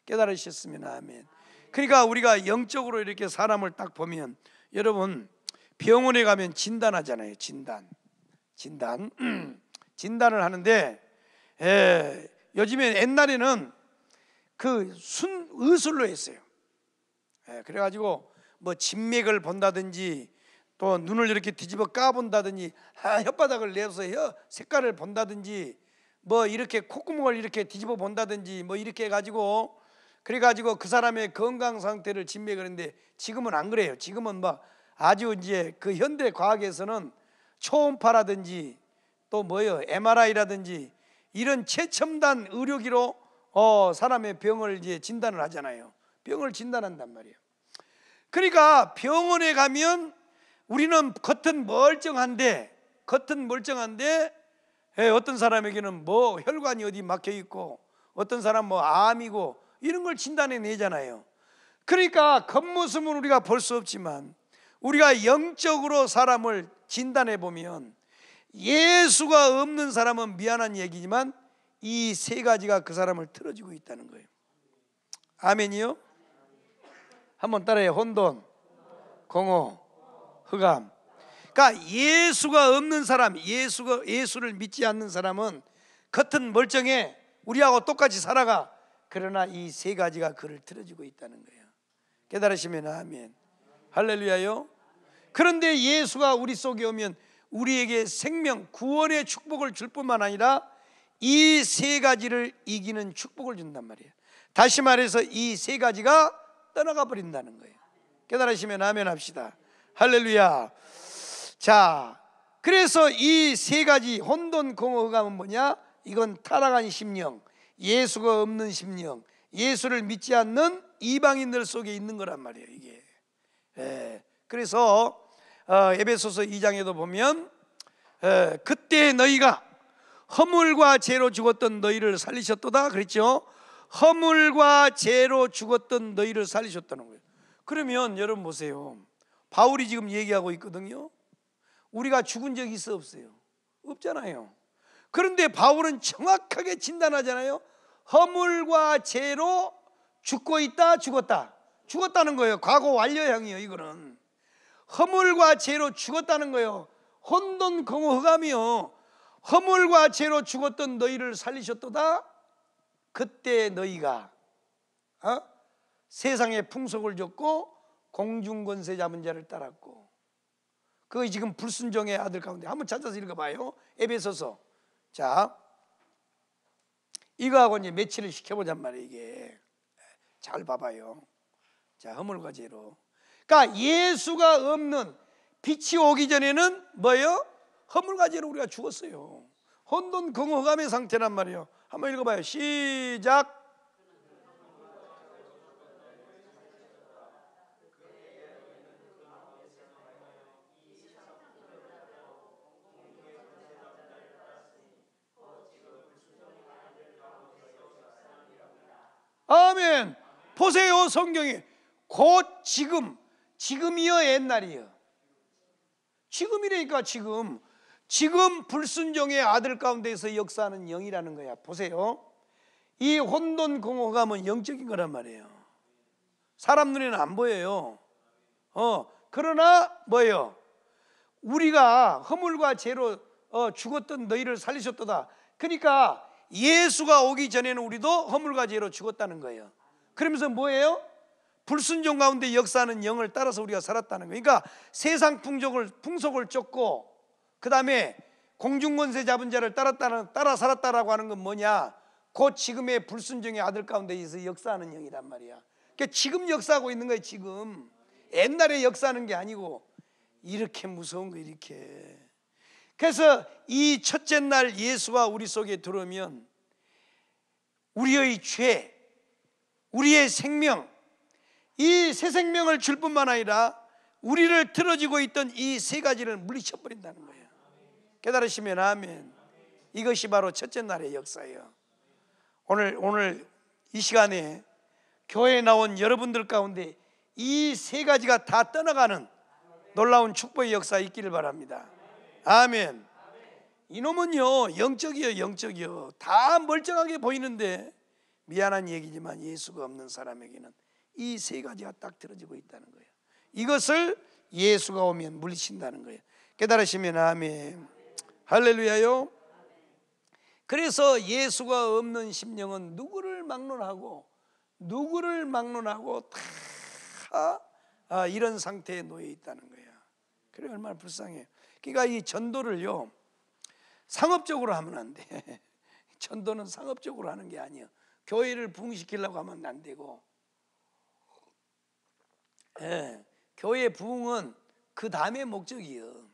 깨달으셨으면 아멘. 그러니까 우리가 영적으로 이렇게 사람을 딱 보면 여러분 병원에 가면 진단하잖아요. 진단. 진단. *clears throat* 진단을 하는데 예, 요즘에 옛날에는 그 순 의술로 했어요. 예, 그래가지고 뭐 진맥을 본다든지 또 눈을 이렇게 뒤집어 까본다든지 아, 혓바닥을 내서 혀 색깔을 본다든지 뭐 이렇게 콧구멍을 이렇게 뒤집어 본다든지 뭐 이렇게 해가지고 그래가지고 그 사람의 건강 상태를 진맥을 했는데 지금은 안 그래요. 지금은 뭐 아주 이제 그 현대 과학에서는 초음파라든지 또 뭐요 MRI라든지 이런 최첨단 의료기로 어, 사람의 병을 이제 진단을 하잖아요. 병을 진단한단 말이에요. 그러니까 병원에 가면 우리는 겉은 멀쩡한데 겉은 멀쩡한데 예, 어떤 사람에게는 뭐 혈관이 어디 막혀 있고 어떤 사람 뭐 암이고 이런 걸 진단해 내잖아요. 그러니까 겉모습은 우리가 볼 수 없지만 우리가 영적으로 사람을 진단해 보면 예수가 없는 사람은 미안한 얘기지만 이 세 가지가 그 사람을 틀어지고 있다는 거예요. 아멘이요? 한번 따라해. 혼돈, 공허, 흑암. 그러니까 예수가 없는 사람, 예수가 예수를 믿지 않는 사람은 겉은 멀쩡해. 우리하고 똑같이 살아가. 그러나 이 세 가지가 그를 틀어지고 있다는 거예요. 깨달으시면 아멘. 할렐루야요. 그런데 예수가 우리 속에 오면 우리에게 생명, 구원의 축복을 줄 뿐만 아니라 이 세 가지를 이기는 축복을 준단 말이에요. 다시 말해서 이 세 가지가 떠나가 버린다는 거예요. 깨달으시면 아멘 합시다. 할렐루야. 자, 그래서 이 세 가지 혼돈 공허감은 뭐냐? 이건 타락한 심령, 예수가 없는 심령, 예수를 믿지 않는 이방인들 속에 있는 거란 말이에요, 이게. 예, 그래서 어, 에베소서 2장에도 보면 어, 그때 너희가 허물과 죄로 죽었던 너희를 살리셨도다 그랬죠. 허물과 죄로 죽었던 너희를 살리셨다는 거예요. 그러면 여러분 보세요. 바울이 지금 얘기하고 있거든요. 우리가 죽은 적이 있어 없어요? 없잖아요. 그런데 바울은 정확하게 진단하잖아요. 허물과 죄로 죽고 있다, 죽었다. 죽었다는 거예요. 과거 완료형이에요, 이거는. 허물과 죄로 죽었다는 거예요. 혼돈 공허하며 허물과 죄로 죽었던 너희를 살리셨도다. 그때 너희가 어? 세상의 풍속을 줬고 공중권세 잡은 자를 따랐고 그거 지금 불순종의 아들 가운데 한번 찾아서 읽어봐요. 에베소서 자 이거하고 이제 매치를 시켜보잔 말이에요 이게 잘 봐봐요. 자 허물과 죄로 그러니까 예수가 없는 빛이 오기 전에는 뭐예요? 허물가지로 우리가 죽었어요. 혼돈 공허감의 상태란 말이에요. 한번 읽어봐요. 시작. 아멘. 보세요, 성경이. 곧 지금 지금이요 옛날이여. 지금이니까 지금. 지금 불순종의 아들 가운데에서 역사하는 영이라는 거야. 보세요. 이 혼돈 공허감은 영적인 거란 말이에요. 사람 눈에는 안 보여요. 어, 그러나 뭐예요? 우리가 허물과 죄로 어, 죽었던 너희를 살리셨도다. 그러니까 예수가 오기 전에는 우리도 허물과 죄로 죽었다는 거예요. 그러면서 뭐예요? 불순종 가운데 역사하는 영을 따라서 우리가 살았다는 거예요. 그러니까 세상 풍족을 풍속을 쫓고 그다음에 공중권세 잡은 자를 따랐다는 따라 살았다라고 하는 건 뭐냐? 곧 지금의 불순종의 아들 가운데서 역사하는 영이란 말이야. 그러니까 지금 역사하고 있는 거예요, 지금. 옛날에 역사하는 게 아니고 이렇게 무서운 거 이렇게. 그래서 이 첫째 날 예수와 우리 속에 들어오면 우리의 죄, 우리의 생명 이새 생명을 줄 뿐만 아니라 우리를 틀어지고 있던 이 세 가지를 물리쳐 버린다는 거예요. 깨달으시면 아멘. 이것이 바로 첫째 날의 역사예요. 오늘 오늘 이 시간에 교회에 나온 여러분들 가운데 이 세 가지가 다 떠나가는 놀라운 축복의 역사 있기를 바랍니다. 아멘. 이놈은요 영적이요 영적이요 다 멀쩡하게 보이는데 미안한 얘기지만 예수가 없는 사람에게는 이세 가지가 딱 들어지고 있다는 거예요. 이것을 예수가 오면 물리친다는 거예요. 깨달으시면 아멘. 할렐루야요. 그래서 예수가 없는 심령은 누구를 막론하고 누구를 막론하고 다 아, 이런 상태에 놓여 있다는 거예요. 그래 얼마나 불쌍해요. 그러니까 이 전도를요 상업적으로 하면 안 돼. *laughs* 전도는 상업적으로 하는 게 아니에요. 교회를 붕시키려고 하면 안 되고 예, 교회 부흥은 그 다음의 목적이요.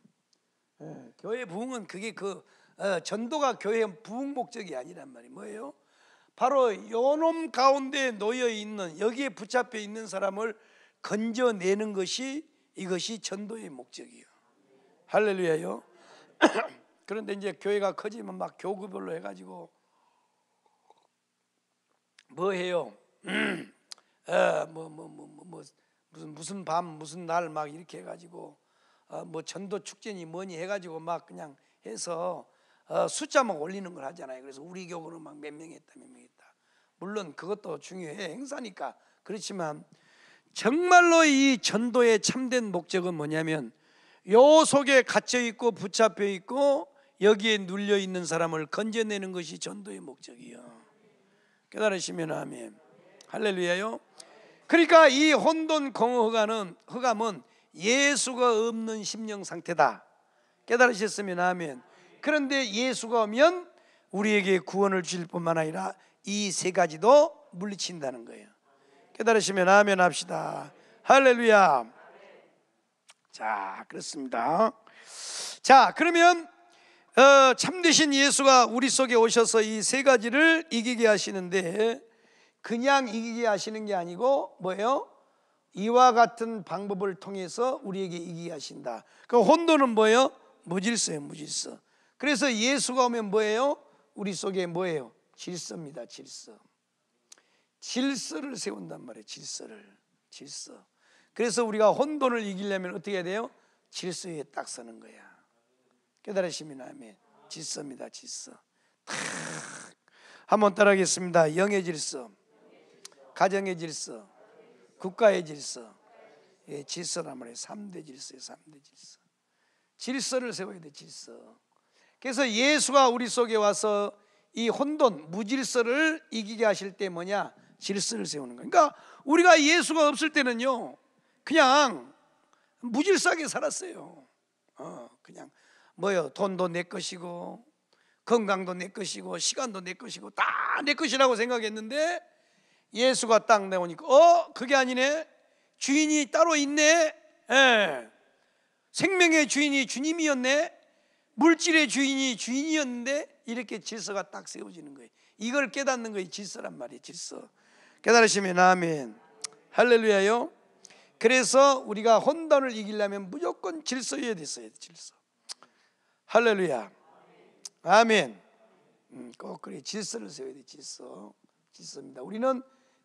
예, 교회 부흥은 그게 그 어, 전도가 교회 부흥 목적이 아니란 말이 뭐예요? 바로 요놈 가운데 놓여 있는 여기에 붙잡혀 있는 사람을 건져내는 것이 이것이 전도의 목적이요. 할렐루야요. 그런데 이제 교회가 커지면 막 교구별로 해가지고 뭐 해요? 뭐뭐뭐뭐 뭐, 뭐, 뭐, 무슨 무슨 밤 무슨 날 막 이렇게 해가지고 어, 뭐 전도 축제니 뭐니 해가지고 막 그냥 해서 어, 숫자 막 올리는 걸 하잖아요. 그래서 우리 교구로 막 몇명 했다 몇명 했다. 물론 그것도 중요해 행사니까 그렇지만 정말로 이 전도의 참된 목적은 뭐냐면 요 속에 갇혀 있고 붙잡혀 있고 여기에 눌려 있는 사람을 건져내는 것이 전도의 목적이요. 깨달으시면 아멘. 할렐루야요. 그러니까 이 혼돈 공허가는 흑암은 예수가 없는 심령 상태다. 깨달으셨으면 하면 그런데 예수가 오면 우리에게 구원을 주실 뿐만 아니라 이 세 가지도 물리친다는 거예요. 깨달으시면 아멘 합시다. 할렐루야. 자, 그렇습니다. 자, 그러면 어, 참되신 예수가 우리 속에 오셔서 이 세 가지를 이기게 하시는데 그냥 이기게 하시는 게 아니고 뭐예요? 이와 같은 방법을 통해서 우리에게 이기게 하신다. 그 그러니까 혼돈은 뭐예요? 무질서예요, 무질서. 그래서 예수가 오면 뭐예요? 우리 속에 뭐예요? 질서입니다, 질서. 질서를 세운단 말이에요, 질서를. 질서. 그래서 우리가 혼돈을 이기려면 어떻게 해야 돼요? 질서에 딱 서는 거야. 깨달으시면 아멘. 질서입니다, 질서. 탁. 한번 따라하겠습니다. 영의 질서. 가정의 질서, 국가의 질서, 예, 질서란 말이에요. 3대 질서예요. 3대 질서. 질서를 세워야 돼, 질서. 그래서 예수가 우리 속에 와서 이 혼돈, 무질서를 이기게 하실 때 뭐냐? 질서를 세우는 거예요. 그러니까 우리가 예수가 없을 때는요, 그냥 무질서하게 살았어요. 어, 그냥 뭐요? 돈도 내 것이고, 건강도 내 것이고, 시간도 내 것이고, 다 내 것이라고 생각했는데, 예수가 딱 내오니까 어 그게 아니네 주인이 따로 있네 에. 예. 생명의 주인이 주님이었네 물질의 주인이 주인이었는데 이렇게 질서가 딱 세워지는 거예요 이걸 깨닫는 거예요 질서란 말이에요 질서 깨달으시면 아멘 할렐루야요 그래서 우리가 혼돈을 이기려면 무조건 질서여야 됐어요 질서 할렐루야 아멘 음, 꼭 그래 질서를 세워야 돼 질서 질서입니다 우리는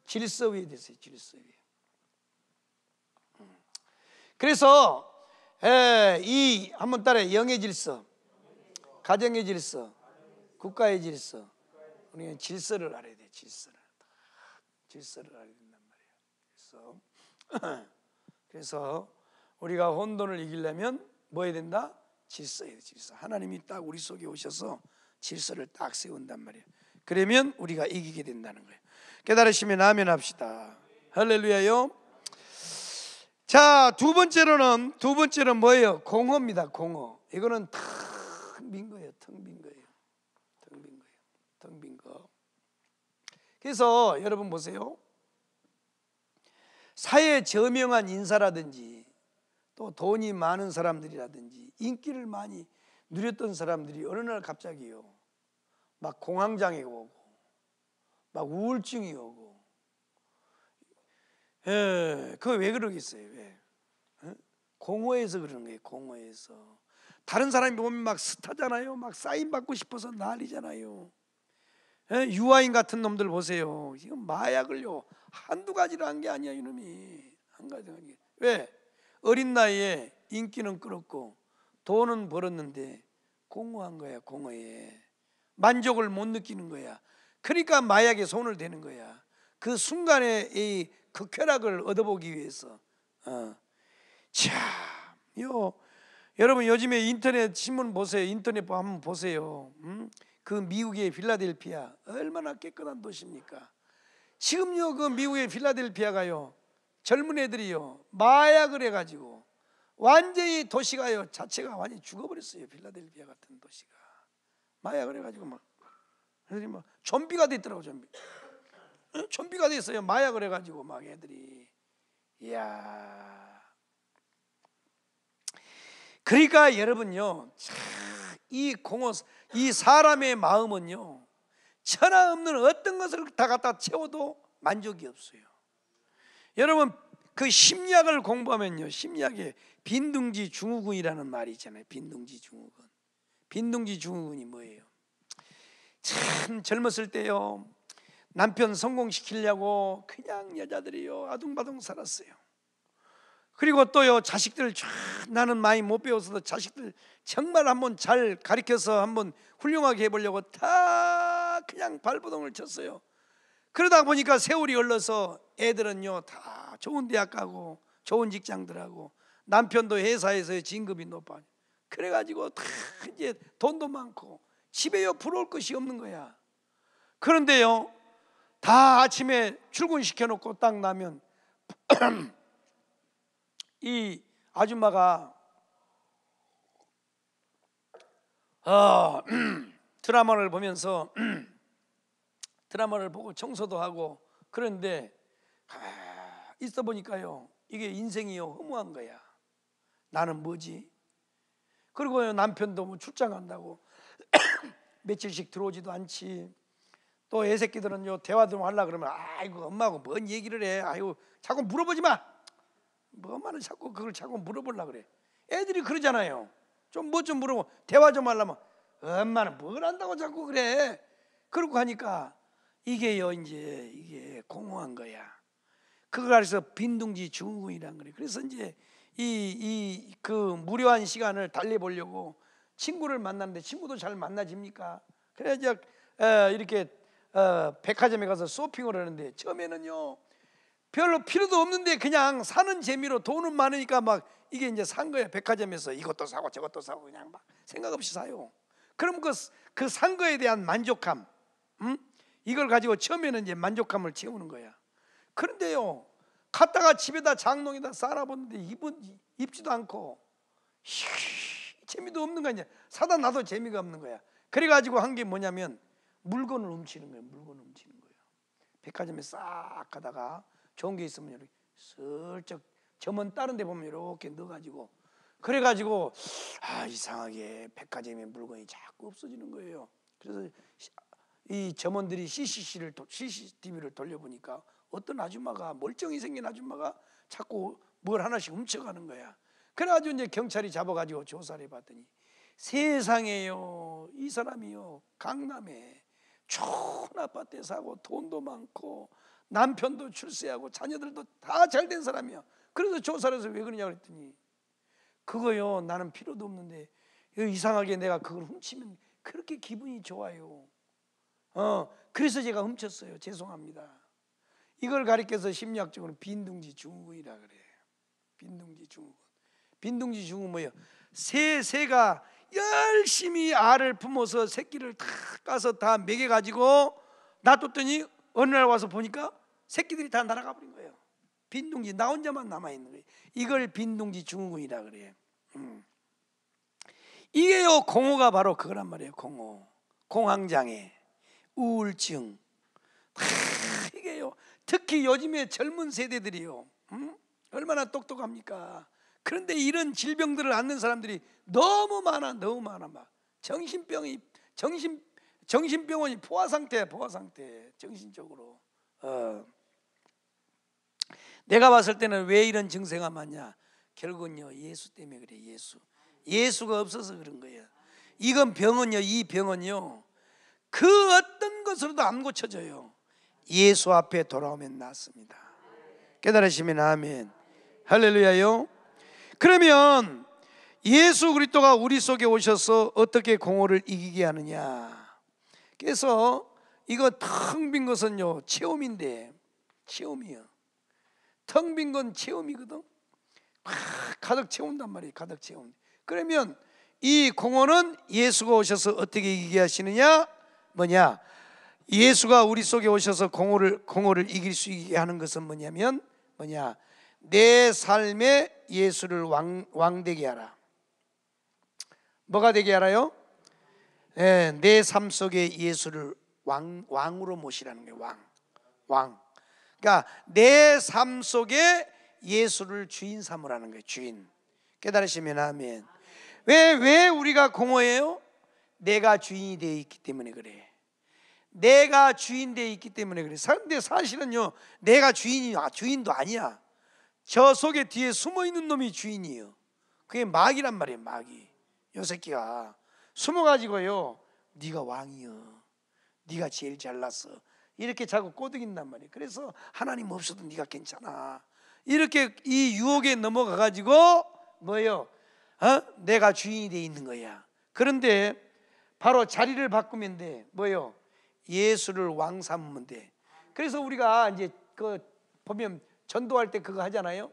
질서 위에 됐어요. 질서 위에. 음. 그래서 에, 예, 이 한번 따라 영의 질서, 가정의 질서, 국가의 질서. 우리는 질서를 알아야 돼. 질서를 질서를 알아야 된단 말이에 그래서 *clears throat* 그래서 우리가 혼돈을 이기려면 뭐 해야 된다? 질서예요. 질서. 하나님이 딱 우리 속에 오셔서 질서를 딱 세운단 말이에 그러면 우리가 이기게 된다는 거예요. 깨달으시면 아멘 합시다. 할렐루야요. 자, 두 번째로는 두 번째는 뭐예요? 공허입니다. 공허. 이거는 텅 빈 거예요. 텅 빈 거예요. 텅 빈 거예요. 텅 빈 거. 그래서 여러분 보세요. 사회 저명한 인사라든지 또 돈이 많은 사람들이라든지 인기를 많이 누렸던 사람들이 어느 날 갑자기요. 막 공황장애가 오고 막 우울증이 오고. 예, 그거 왜 그러겠어요? 왜? 공허해서 그러는 거예요. 공허해서. 다른 사람이 보면 막 스타잖아요. 막 사인 받고 싶어서 난리잖아요. 예, 유아인 같은 놈들 보세요. 지금 마약을요 한두 가지를 한 게 아니야 이놈이 한 가지 한 게. 왜 어린 나이에 인기는 끌었고 돈은 벌었는데 공허한 거야 공허해. 만족을 못 느끼는 거야. 그러니까 마약에 손을 대는 거야. 그 순간에 이극혈악을 얻어보기 위해서. 어. 참요 여러분 요즘에 인터넷 신문 보세요. 인터넷 한번 보세요. 음? 그 미국의 필라델피아 얼마나 깨끗한 도시입니까? 지금요 그 미국의 필라델피아가요 젊은 애들이요 마약을 해가지고 완전히 도시가요 자체가 완전히 죽어버렸어요. 필라델피아 같은 도시가 마약을 해가지고 막 그래서 뭐 좀비가 됐더라고 좀비. 좀비가 됐어요. 마약을 해가지고 막 애들이. 이야. 그러니까 여러분요, 이 공허, 이 사람의 마음은요, 천하 없는 어떤 것을 다 갖다 채워도 만족이 없어요. 여러분 그 심리학을 공부하면요, 심리학에 빈둥지 중후군이라는 말이 있잖아요. 빈둥지 중후군. 빈둥지 중후군이 뭐예요? 참 젊었을 때요. 남편 성공시키려고 그냥 여자들이요. 아둥바둥 살았어요. 그리고 또요 자식들 나는 많이 못 배워서 자식들 정말 한번 잘 가르쳐서 한번 훌륭하게 해보려고 다 그냥 발버둥을 쳤어요. 그러다 보니까 세월이 흘러서 애들은요 다 좋은 대학 가고 좋은 직장들하고 남편도 회사에서의 진급이 높아. 그래가지고 다 이제 돈도 많고 집에요 부러울 것이 없는 거야. 그런데요, 다 아침에 출근시켜 놓고 딱 나면 *clears throat* 이 아줌마가 어, *clears throat* 드라마를 보면서 *clears throat* 드라마를 보고 청소도 하고 그런데 아, 있어 보니까요 이게 인생이요 허무한 거야 나는 뭐지 그리고 남편도 뭐 출장 간다고 *coughs* 며칠씩 들어오지도 않지. 또 애새끼들은요 대화 좀 하려 그러면 아이고 엄마하고 뭔 얘기를 해. 아이고 자꾸 물어보지 마. 뭐 엄마는 자꾸 그걸 자꾸 물어보려 그래. 애들이 그러잖아요. 좀 뭐좀 뭐좀 물어보 고 대화 좀 하려면 엄마는 뭘 안다고 자꾸 그래. 그러고 하니까 이게요 이제 이게 공허한 거야. 그걸 알아서 빈둥지 증후군이란 그래 그래서 이제 이 이 그 무료한 시간을 달래보려고 친구를 만나는데 친구도 잘 만나집니까? 그래야 이제 어, 이렇게 어, 백화점에 가서 쇼핑을 하는데 처음에는요 별로 필요도 없는데 그냥 사는 재미로 돈은 많으니까 막 이게 이제 산 거예요 백화점에서 이것도 사고 저것도 사고 그냥 막 생각 없이 사요. 그럼 그 그 산 거에 대한 만족감, 음? 이걸 가지고 처음에는 이제 만족감을 채우는 거야. 그런데요 갔다가 집에다 장롱에다 쌓아보는데 입은 입지도 않고. 휴, 재미도 없는 거 아니야. 사다 놔도 재미가 없는 거야. 그래가지고 한 게 뭐냐면 물건을 훔치는 거예요. 물건을 훔치는 거예요. 백화점에 싹 가다가 좋은 게 있으면 이렇게 슬쩍 점은 다른 데 보면 이렇게 넣어가지고 그래가지고 아 이상하게 백화점에 물건이 자꾸 없어지는 거예요. 그래서 이 점원들이 CCC를 CCTV를 돌려보니까 어떤 아줌마가 멀쩡히 생긴 아줌마가 자꾸 뭘 하나씩 훔쳐가는 거야. 그래가지고 이제 경찰이 잡아가지고 조사를 해봤더니 세상에요 이 사람이요 강남에 좋은 아파트에 사고 돈도 많고 남편도 출세하고 자녀들도 다 잘 된 사람이야. 그래서 조사를 해서 왜 그러냐 그랬더니 그거요 나는 필요도 없는데 이상하게 내가 그걸 훔치면 그렇게 기분이 좋아요. 어 그래서 제가 훔쳤어요. 죄송합니다. 이걸 가리켜서 심리학적으로 빈둥지 증후군이라 그래요. 빈둥지 증후군. 빈둥지 중은 뭐예요? 새 새가 열심히 알을 품어서 새끼를 다 까서 다 먹여 가지고 놔뒀더니 어느 날 와서 보니까 새끼들이 다 날아가 버린 거예요. 빈둥지 나 혼자만 남아 있는 거예요. 이걸 빈둥지 증후군이라 그래요. 음. 이게요 공허가 바로 그거란 말이에요. 공허, 공황장애, 우울증. 아, 이게요. 특히 요즘에 젊은 세대들이요. 음? 얼마나 똑똑합니까? 그런데 이런 질병들을 앓는 사람들이 너무 많아, 너무 많아 막 정신병이 정신 정신병원이 포화 상태 포화 상태 정신적으로. 어. 내가 봤을 때는 왜 이런 증세가 많냐? 결국은요 예수 때문에 그래 예수. 예수가 없어서 그런 거예요. 이건 병은요 이 병은요 그 어떤 것으로도 안 고쳐져요. 예수 앞에 돌아오면 낫습니다. 깨달으시면 아멘. 할렐루야요. 그러면 예수 그리스도가 우리 속에 오셔서 어떻게 공허를 이기게 하느냐? 그래서 이거 텅 빈 것은요 체험인데 체험이요. 텅 빈 건 체험이거든. 가득 채운단 말이에요. 가득 채운. 그러면 이 공허는 예수가 오셔서 어떻게 이기게 하시느냐? 뭐냐? 예수가 우리 속에 오셔서 공허를 공허를 이길 수 있게 하는 것은 뭐냐면 뭐냐? 내 삶의 예수를 왕, 왕 되게 하라. 뭐가 되게 하라요? 네, 예, 내삶 속에 예수를 왕, 왕으로 모시라는 거예요. 왕. 왕. 그러니까 내 삶 속에 예수를 주인 삼으라는 거예요. 주인. 깨달으시면 아멘. 왜, 왜 우리가 공허해요? 내가 주인이 되어 있기 때문에 그래. 내가 주인 되어 있기 때문에 그래. 그데 사실은요, 내가 주인이, 아, 주인도 아니야. 저 속에 뒤에 숨어 있는 놈이 주인이에요. 그게 마귀란 말이에요. 마귀. 요 새끼가 숨어 가지고요. 네가 왕이여. 네가 제일 잘났어. 이렇게 자꾸 꼬드긴단 말이에요. 그래서 하나님 없어도 네가 괜찮아. 이렇게 이 유혹에 넘어가 가지고 뭐예요? 어? 내가 주인이 돼 있는 거야. 그런데 바로 자리를 바꾸면 돼. 뭐예요? 예수를 왕 삼으면 돼. 그래서 우리가 이제 그 보면 전도할 때 그거 하잖아요.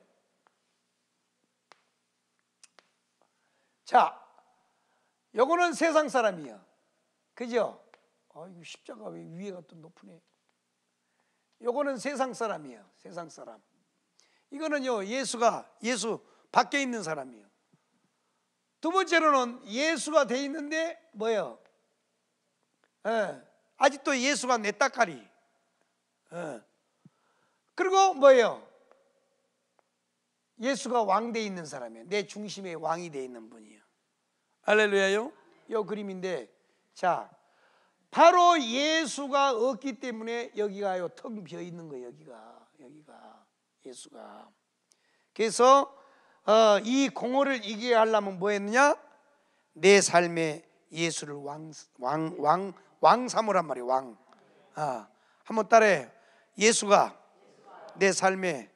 자, 요거는 세상 사람이야. 그죠? 아이고 십자가 왜 위에가 또 높으네. 요거는 세상 사람이야. 세상 사람. 이거는요 예수가 예수 밖에 있는 사람이에요. 두 번째로는 예수가 돼 있는데 뭐예요? 에, 예, 아직도 예수가 내딸가리 에, 예. 그리고 뭐예요? 예수가 왕돼 있는 사람이에요. 내 중심에 왕이 돼 있는 분이에요. 할렐루야요. 요 그림인데 자 바로 예수가 없기 때문에 여기가요 텅 비어 있는 거예요. 여기가 여기가 예수가 그래서 어, 이 공허를 이겨야 하려면 뭐 했느냐? 내 삶에 예수를 왕 왕 왕왕 삼으란 말이에요. 왕. 아, 한번 따라해. 예수가 내 삶에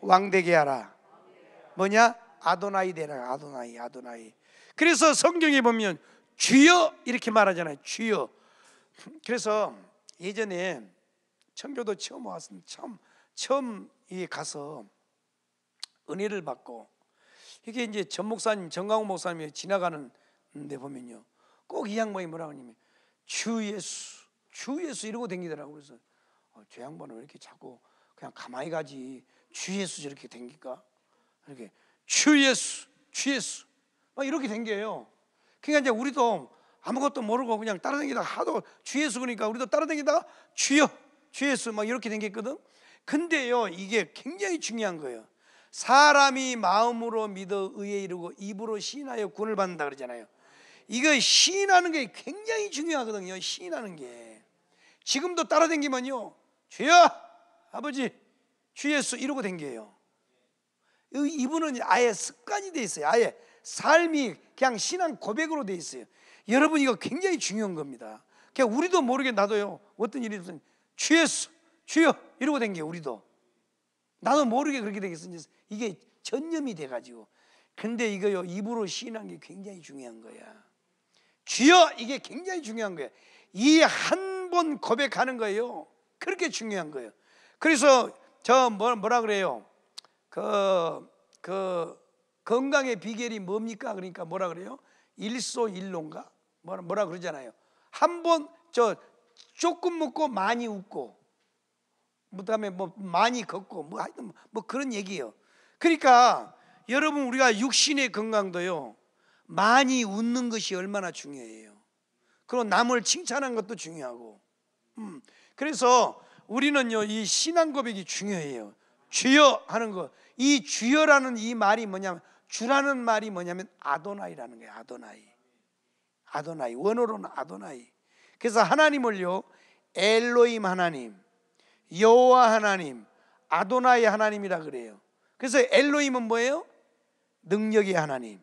왕되게 하라. 뭐냐? 아도나이 되라. 아도나이, 아도나이. 그래서 성경에 보면 주여 이렇게 말하잖아요. 주여. 그래서 예전에 청교도 처음 왔을 처음 처음 이 가서 은혜를 받고 이게 이제 전 목사님 정강호 목사님이 지나가는 데 보면요. 꼭 이 양반이 뭐라고 하냐면 주 예수 주 예수 이러고 댕기더라고 그래서 어, 저 양반은 왜 이렇게 자꾸 그냥 가만히 가지. 주 예수 저렇게 댕길까? 이렇게 주 예수, 주 예수 막 이렇게 댕겨요. 그러니까 이제 우리도 아무것도 모르고 그냥 따라다니다가 하도 주 예수 그러니까 우리도 따라다니다가 주여, 주 예수 막 이렇게 댕겼거든. 근데요 이게 굉장히 중요한 거예요. 사람이 마음으로 믿어 의에 이르고 입으로 시하여구을 받는다 그러잖아요. 이거 시하는게 굉장히 중요하거든요. 시하는게 지금도 따라댕기면요, 주여, 아버지 주 예수 이러고 댕겨요. 이분은 아예 습관이 돼 있어요. 아예 삶이 그냥 신앙 고백으로 돼 있어요. 여러분 이거 굉장히 중요한 겁니다. 그냥 우리도 모르게 나도요. 어떤 일이 든주 예수 주여 이러고 댕겨 우리도. 나도 모르게 그렇게 되겠습니 이게 전념이 돼 가지고. 근데 이거요. 입으로 시인게 굉장히 중요한 거야. 주여 이게 굉장히 중요한 거예이한 번 고백하는 거예요. 그렇게 중요한 거예요. 그래서 저 뭐, 뭐라 그래요? 그, 그 건강의 비결이 뭡니까? 그러니까 뭐라 그래요? 일소일론가? 뭐라, 뭐라 그러잖아요. 한번 저 조금 먹고 많이 웃고 그다음에 뭐, 뭐 많이 걷고 뭐 하여튼 뭐, 뭐 그런 얘기예요. 그러니까 여러분 우리가 육신의 건강도요. 많이 웃는 것이 얼마나 중요해요. 그리고 남을 칭찬한 것도 중요하고. 음. 그래서 우리는요 이 신앙 고백이 중요해요. 주여 하는 거. 이 주여라는 이 말이 뭐냐면 주라는 말이 뭐냐면 아도나이라는 거예요. 아도나이. 아도나이. 원어로는 아도나이. 그래서 하나님을요. 엘로임 하나님, 여호와 하나님, 아도나이 하나님이라 그래요. 그래서 엘로임은 뭐예요? 능력의 하나님,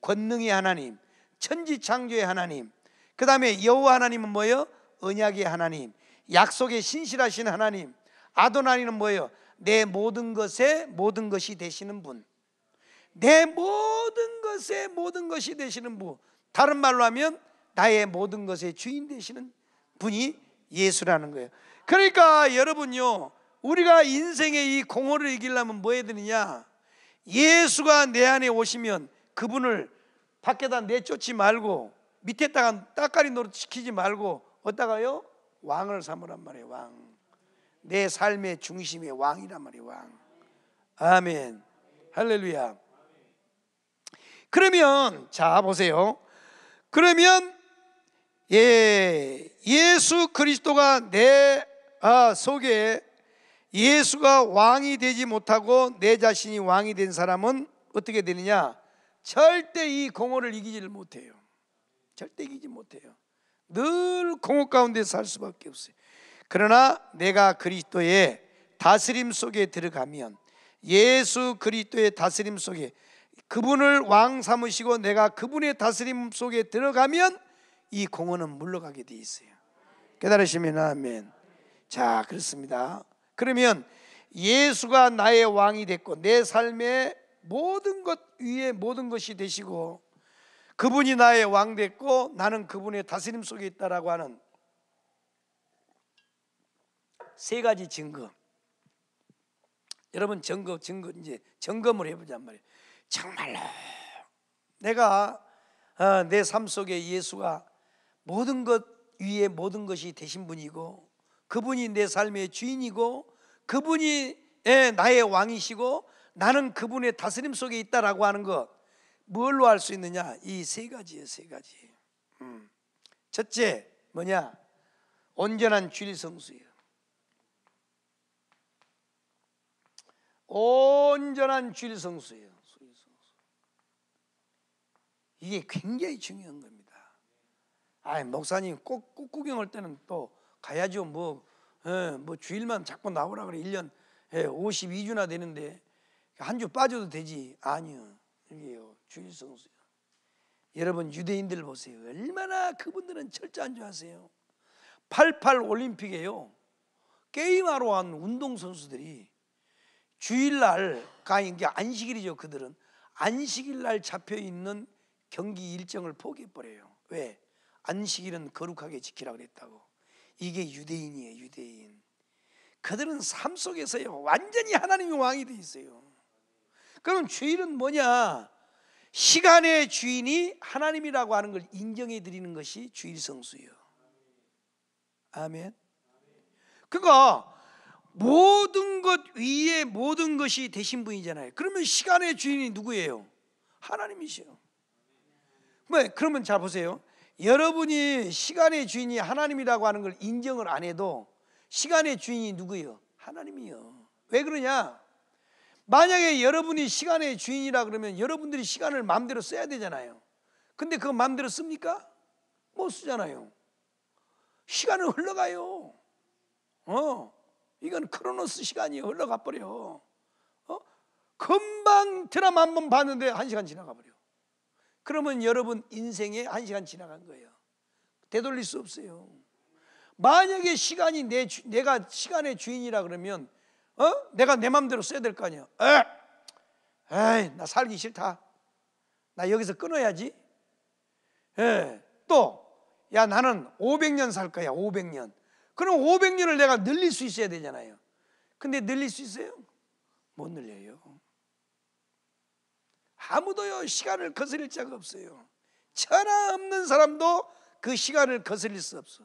권능의 하나님, 천지 창조의 하나님. 그다음에 여호와 하나님은 뭐예요? 언약의 하나님, 약속에 신실하신 하나님 아도나니는 뭐예요? 내 모든 것에 모든 것이 되시는 분. 내 모든 것에 모든 것이 되시는 분. 다른 말로 하면 나의 모든 것의 주인 되시는 분이 예수라는 거예요. 그러니까 여러분요. 우리가 인생의 이 공허를 이기려면 뭐 해야 되느냐? 예수가 내 안에 오시면 그분을 밖에다 내쫓지 말고 밑에다가 따까리 노릇 시키지 말고 어디다가요? 왕을 삼으란 말이에요. 왕. 내 삶의 중심이 왕이란 말이에요. 왕. 아멘. 할렐루야. 그러면 자 보세요. 그러면 예 예수 그리스도가 내 아, 속에 예수가 왕이 되지 못하고 내 자신이 왕이 된 사람은 어떻게 되느냐? 절대 이 공허를 이기지를 못해요. 절대 이기지 못해요. 늘 공허 가운데 살 수밖에 없어요. 그러나 내가 그리스도의 다스림 속에 들어가면 예수 그리스도의 다스림 속에 그분을 왕 삼으시고 내가 그분의 다스림 속에 들어가면 이 공허는 물러가게 돼 있어요. 깨달으시면 아멘. 자, 그렇습니다. 그러면 예수가 나의 왕이 됐고 내 삶의 모든 것 위에 모든 것이 되시고 그분이 나의 왕 됐고 나는 그분의 다스림 속에 있다라고 하는 세 가지 증거. 여러분 점검 증거 이제 점검을 해보자 말이에요. 정말로 내가 어, 내삶 속에 예수가 모든 것 위에 모든 것이 되신 분이고 그분이 내 삶의 주인이고 그분이 예, 나의 왕이시고 나는 그분의 다스림 속에 있다라고 하는 것 뭘로 할 수 있느냐? 이 세 가지예요, 세 가지. 음. 첫째, 뭐냐? 온전한 주일 성수예요. 온전한 주일 성수예요. 이게 굉장히 중요한 겁니다. 아, 목사님 꼭, 꼭 구경할 때는 또 가야죠. 뭐, 에, 예, 뭐 주일만 자꾸 나오라 그래. 1년 에, 52주나 되는데 한 주 빠져도 되지. 아니요. 이게요. 주일 성수요. 여러분 유대인들 보세요. 얼마나 그분들은 철저한 줄 아세요. 88 올림픽에요. 게임하러 한 운동 선수들이 주일날 가인 게 안식일이죠. 그들은 안식일날 잡혀 있는 경기 일정을 포기해 버려요. 왜? 안식일은 거룩하게 지키라 그랬다고. 이게 유대인이에요, 유대인. 그들은 삶 속에서요 완전히 하나님의 왕이 돼 있어요. 그럼 주일은 뭐냐? 시간의 주인이 하나님이라고 하는 걸 인정해 드리는 것이 주일성수요 아멘. 그러 모든 것 위에 모든 것이 되신 분이잖아요. 그러면 시간의 주인이 누구예요? 하나님이세요. 왜? 뭐, 그러면 잘 보세요. 여러분이 시간의 주인이 하나님이라고 하는 걸 인정을 안 해도 시간의 주인이 누구예요? 하나님이요. 왜 그러냐? 만약에 여러분이 시간의 주인이라 그러면 여러분들이 시간을 마음대로 써야 되잖아요. 근데 그거 마음대로 씁니까? 못 쓰잖아요. 시간은 흘러가요. 어, 이건 크로노스 시간이 흘러가 버려. 어, 금방 드라마 한 번 봤는데 한 시간 지나가 버려. 그러면 여러분 인생에 한 시간 지나간 거예요. 되돌릴 수 없어요. 만약에 시간이 내 주, 내가 시간의 주인이라 그러면 어? 내가 내 마음대로 써야 될 거 아니야. 에! 이나 살기 싫다. 나 여기서 끊어야지. 에, 또, 야, 나는 500년 살 거야, 500년. 그럼 500년을 내가 늘릴 수 있어야 되잖아요. 근데 늘릴 수 있어요? 못 늘려요. 아무도요, 시간을 거슬릴 자가 없어요. 천하 없는 사람도 그 시간을 거슬릴 수 없어.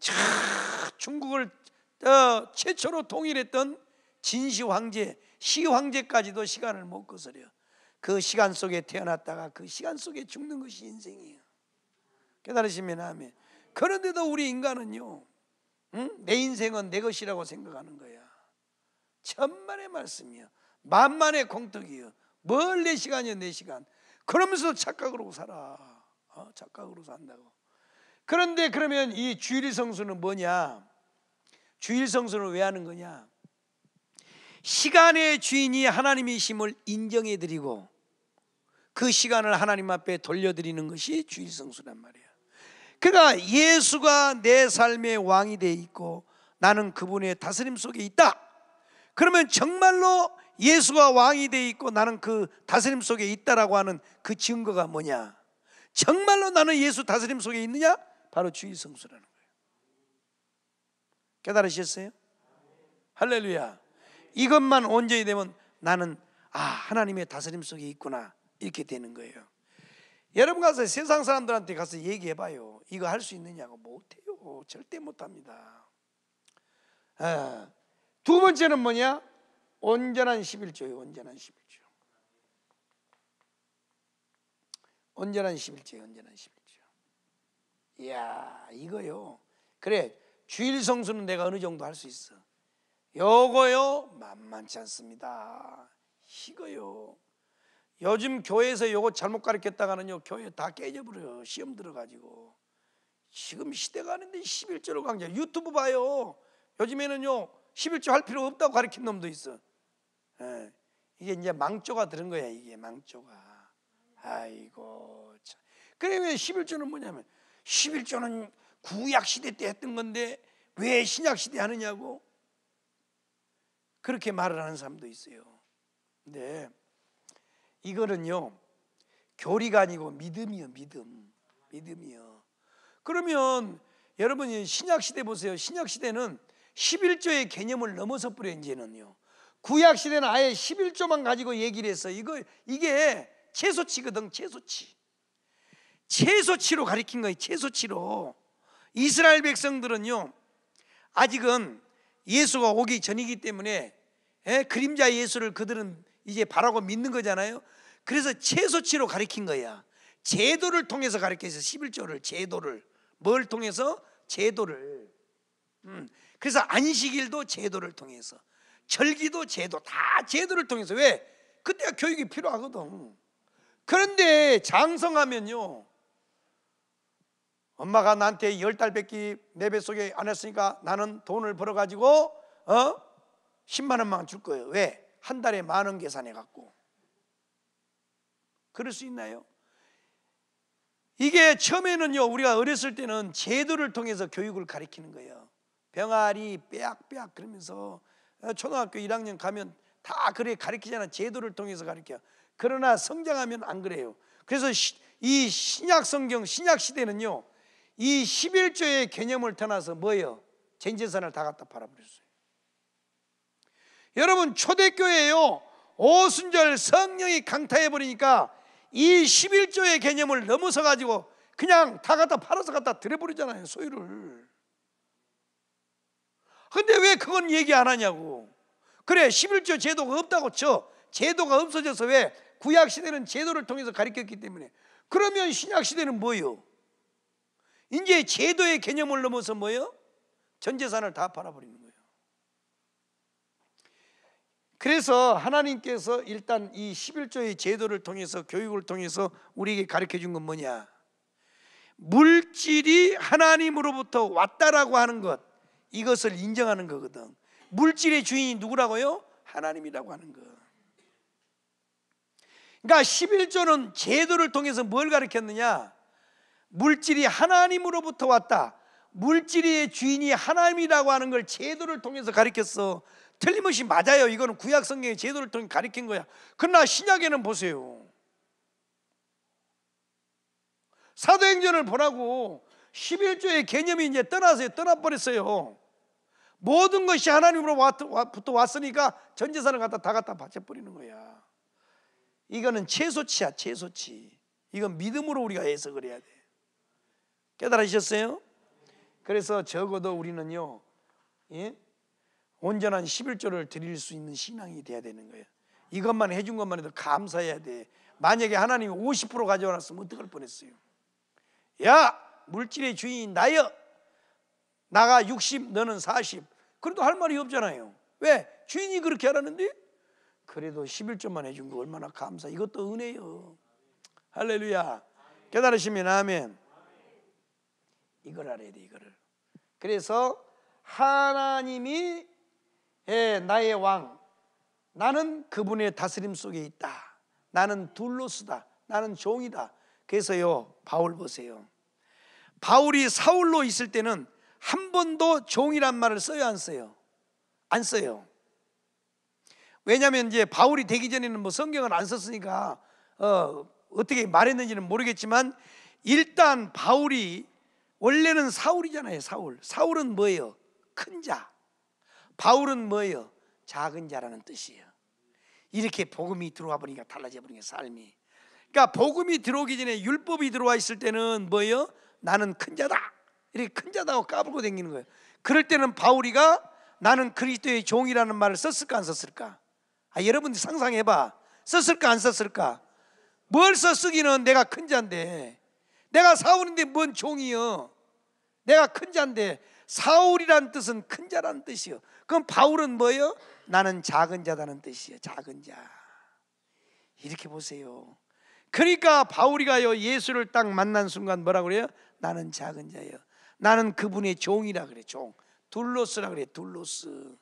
참, 중국을 어, 최초로 통일했던 진시 황제, 시 황제까지도 시간을 못 거스려. 그 시간 속에 태어났다가 그 시간 속에 죽는 것이 인생이에요. 깨달으시면 아멘. 그런데도 우리 인간은요, 응? 내 인생은 내 것이라고 생각하는 거야. 천만의 말씀이요, 만만의 공덕이요, 뭘내 시간이요, 내 시간. 그러면서 착각으로 살아. 어? 착각으로 산다고. 그런데 그러면 이 주일 성수는 뭐냐? 주일 성수는왜 하는 거냐? 시간의 주인이 하나님이심을 인정해 드리고 그 시간을 하나님 앞에 돌려드리는 것이 주일 성수란 말이야. 그러니까 예수가 내 삶의 왕이 돼 있고 나는 그분의 다스림 속에 있다. 그러면 정말로 예수가 왕이 돼 있고 나는 그 다스림 속에 있다라고 하는 그 증거가 뭐냐? 정말로 나는 예수 다스림 속에 있느냐? 바로 주일 성수라는 깨달으셨어요? 할렐루야. 이것만 온전히 되면 나는 아 하나님의 다스림 속에 있구나 이렇게 되는 거예요. 여러분 가서 세상 사람들한테 가서 얘기해봐요. 이거 할 수 있느냐고 못해요. 절대 못합니다. 아, 두 번째는 뭐냐? 온전한 11조예요. 온전한 11조. 온전한 11조예요. 온전한 11조. 이야 이거요. 그래 주일 성수는 내가 어느 정도 할 수 있어. 요거요 만만치 않습니다. 이거요. 요즘 교회에서 요거 잘못 가르쳤다가는요 교회 다 깨져버려 시험 들어가지고 지금 시대가 아닌데 11절로 강좌 유튜브 봐요. 요즘에는요 11조 할 필요 없다고 가르친 놈도 있어. 에. 예. 이게 이제 망조가 들은 거야 이게 망조가. 아이고 참. 그래 왜 11조는 뭐냐면 11조는 구약 시대 때 했던 건데 왜 신약 시대 하느냐고 그렇게 말을 하는 사람도 있어요. 근데 이거는요 교리가 아니고 믿음이요 믿음 믿음이요. 그러면 여러분 신약 시대 보세요. 신약 시대는 11조의 개념을 넘어서 뿌려 이제는요. 구약 시대는 아예 11조만 가지고 얘기를 해서 이거 이게 채소치거든 채소치. 채소치로 가리킨 거예요. 채소치로. 이스라엘 백성들은요 아직은 예수가 오기 전이기 때문에 에? 예, 그림자 예수를 그들은 이제 바라고 믿는 거잖아요. 그래서 최소치로 가리킨 거야. 제도를 통해서 가르쳐서 11조를 제도를 뭘 통해서 제도를 음. 그래서 안식일도 제도를 통해서 절기도 제도 다 제도를 통해서 왜 그때가 교육이 필요하거든. 그런데 장성하면요 엄마가 나한테 열달밖기내 뱃속에 안 했으니까 나는 돈을 벌어가지고 어? 10만 원만 줄 거예요. 왜? 한 달에 만 원 계산해 갖고. 그럴 수 있나요? 이게 처음에는요 우리가 어렸을 때는 제도를 통해서 교육을 가리키는 거예요. 병아리 빼악빼악 그러면서 어, 초등학교 1학년 가면 다 그래 가르키잖아 제도를 통해서 가르켜 그러나 성장하면 안 그래요 그래서 이 신약 성경 신약 시대는요 이 11조의 개념을 떠나서 뭐예요? 젠재산을 다 갖다 팔아버렸어요. 여러분 초대교회요 오순절 성령이 강타해버리니까 이 11조의 개념을 넘어서 가지고 그냥 다 갖다 팔아서 갖다 들여버리잖아요 소유를 근데 왜 그건 얘기 안 하냐고 그래 11조 제도가 없다고 쳐 제도가 없어져서 왜 구약시대는 제도를 통해서 가르쳤기 때문에 그러면 신약시대는 뭐요? 이제 제도의 개념을 넘어서 뭐예요? 전 재산을 다 팔아버리는 거예요. 그래서 하나님께서 일단 이 11조의 제도를 통해서 교육을 통해서 우리에게 가르쳐 준 건 뭐냐? 물질이 하나님으로부터 왔다라고 하는 것 이것을 인정하는 거거든. 물질의 주인이 누구라고요? 하나님이라고 하는 거. 그러니까 11조는 제도를 통해서 뭘 가르쳤느냐? 물질이 하나님으로부터 왔다. 물질의 주인이 하나님이라고 하는 걸 제도를 통해서 가리켰어. 틀림없이 맞아요. 이거는 구약 성경의 제도를 통해 가리킨 거야. 그러나 신약에는 보세요. 사도행전을 보라고 11조의 개념이 이제 떠나서 떠나버렸어요. 모든 것이 하나님으로부터 왔으니까 전 재산을 갖다 다 갖다 바쳐버리는 거야. 이거는 최소치야, 최소치. 이건 믿음으로 우리가 해석을 해야 돼. 깨달으셨어요? 그래서 적어도 우리는요, 예? 온전한 11조를 드릴 수 있는 신앙이 돼야 되는 거예요. 이것만 해준 것만 해도 감사해야 돼. 만약에 하나님이 50% 가져왔으면 어떡할 뻔했어요. 야, 물질의 주인 나여. 나가 60, 너는 40. 그래도 할 말이 없잖아요. 왜? 주인이 그렇게 하라는데? 그래도 11조만 해준 거 얼마나 감사. 이것도 은혜요. 할렐루야. 깨달으시면 아멘. 이걸 알아야 돼 이거를. 그래서 하나님이 예, 나의 왕, 나는 그분의 다스림 속에 있다. 나는 둘로스다. 나는 종이다. 그래서요 바울 보세요. 바울이 사울로 있을 때는 한 번도 종이란 말을 써요 안 써요? 안 써요. 왜냐하면 이제 바울이 되기 전에는 뭐 성경을 안 썼으니까 어, 어떻게 말했는지는 모르겠지만 일단 바울이 원래는 사울이잖아요, 사울. 사울은 뭐예요? 큰 자. 바울은 뭐예요? 작은 자라는 뜻이에요. 이렇게 복음이 들어와 보니까 달라져 버린 리게 삶이. 그러니까 복음이 들어오기 전에 율법이 들어와 있을 때는 뭐예요? 나는 큰 자다. 이렇게 큰 자다고 까불고 댕기는 거예요. 그럴 때는 바울이가 나는 그리스도의 종이라는 말을 썼을까 안 썼을까? 아, 여러분 들 상상해 봐. 썼을까 안 썼을까? 뭘썼으기는 내가 큰 자인데 내가 사울인데 뭔 종이여? 내가 큰 자인데 사울이란 뜻은 큰 자란 뜻이여 그럼 바울은 뭐여 나는 작은 자다는 뜻이여 작은 자. 이렇게 보세요. 그러니까 바울이가요 예수를 딱 만난 순간 뭐라 그래요? 나는 작은 자여 나는 그분의 종이라 그래. 종. 둘로스라 그래. 둘로스.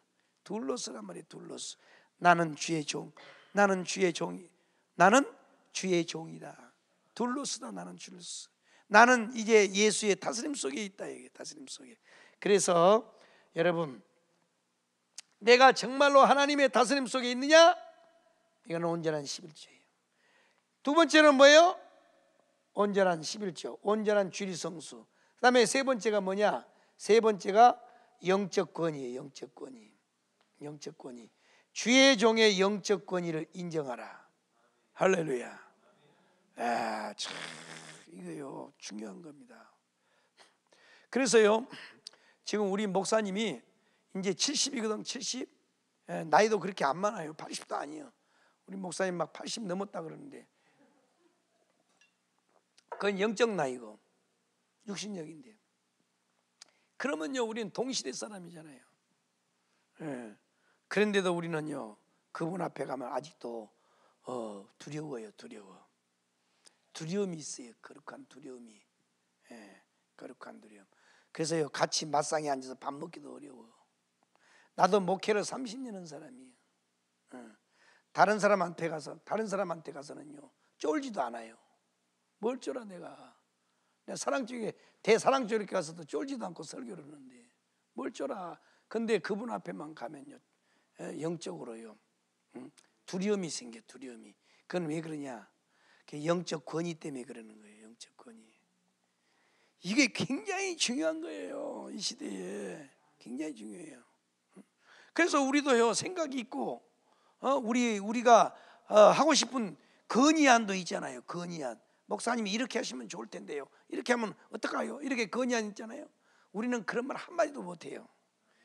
둘로스란 말이에요. 둘로스. 나는 주의 종. 나는 주의 종이. 나는 주의 종이다. 둘로스다. 나는 줄로스. 나는 이제 예수의 다스림 속에 있다 이게 다스림 속에. 그래서 여러분 내가 정말로 하나님의 다스림 속에 있느냐? 이거 온전한 11조예요. 두 번째는 뭐예요? 온전한 11조, 온전한 주리성수. 그다음에 세 번째가 뭐냐? 세 번째가 영적 권위예요. 영적 권위. 영적 권위. 주의 종의 영적 권위를 인정하라. 할렐루야. 아, 참 이거요 중요한 겁니다. 그래서요 지금 우리 목사님이 이제 70이거든 70 에, 나이도 그렇게 안 많아요 80도 아니요 우리 목사님 막 80 넘었다 그러는데 그건 영적 나이고 육신적인데 그러면요 우리는 동시대 사람이잖아요 예. 그런데도 우리는요 그분 앞에 가면 아직도 어, 두려워요 두려워 두려움이 있어요. 거룩한 두려움이. 예, 거룩한 두려움. 그래서요, 같이 맞상에 앉아서 밥 먹기도 어려워. 나도 목회를 30년은 사람이에요. 예. 다른 사람한테 가서, 다른 사람한테 가서는요, 쫄지도 않아요. 뭘 쫄아, 내가. 내가 사랑 쪽에, 대사랑 쪽에 가서도 쫄지도 않고 설교를 하는데. 뭘 쫄아. 근데 그분 앞에만 가면요, 예, 영적으로요, 음, 두려움이 생겨, 두려움이. 그건 왜 그러냐? 그 영적 권위 때문에 그러는 거예요. 영적 권위. 이게 굉장히 중요한 거예요. 이 시대에 굉장히 중요해요. 그래서 우리도요 생각이 있고 어? 우리 우리가 어, 하고 싶은 건의안도 있잖아요. 건의안. 목사님이 이렇게 하시면 좋을 텐데요. 이렇게 하면 어떡해요? 이렇게 건의안 있잖아요. 우리는 그런 말 한마디도 못 해요.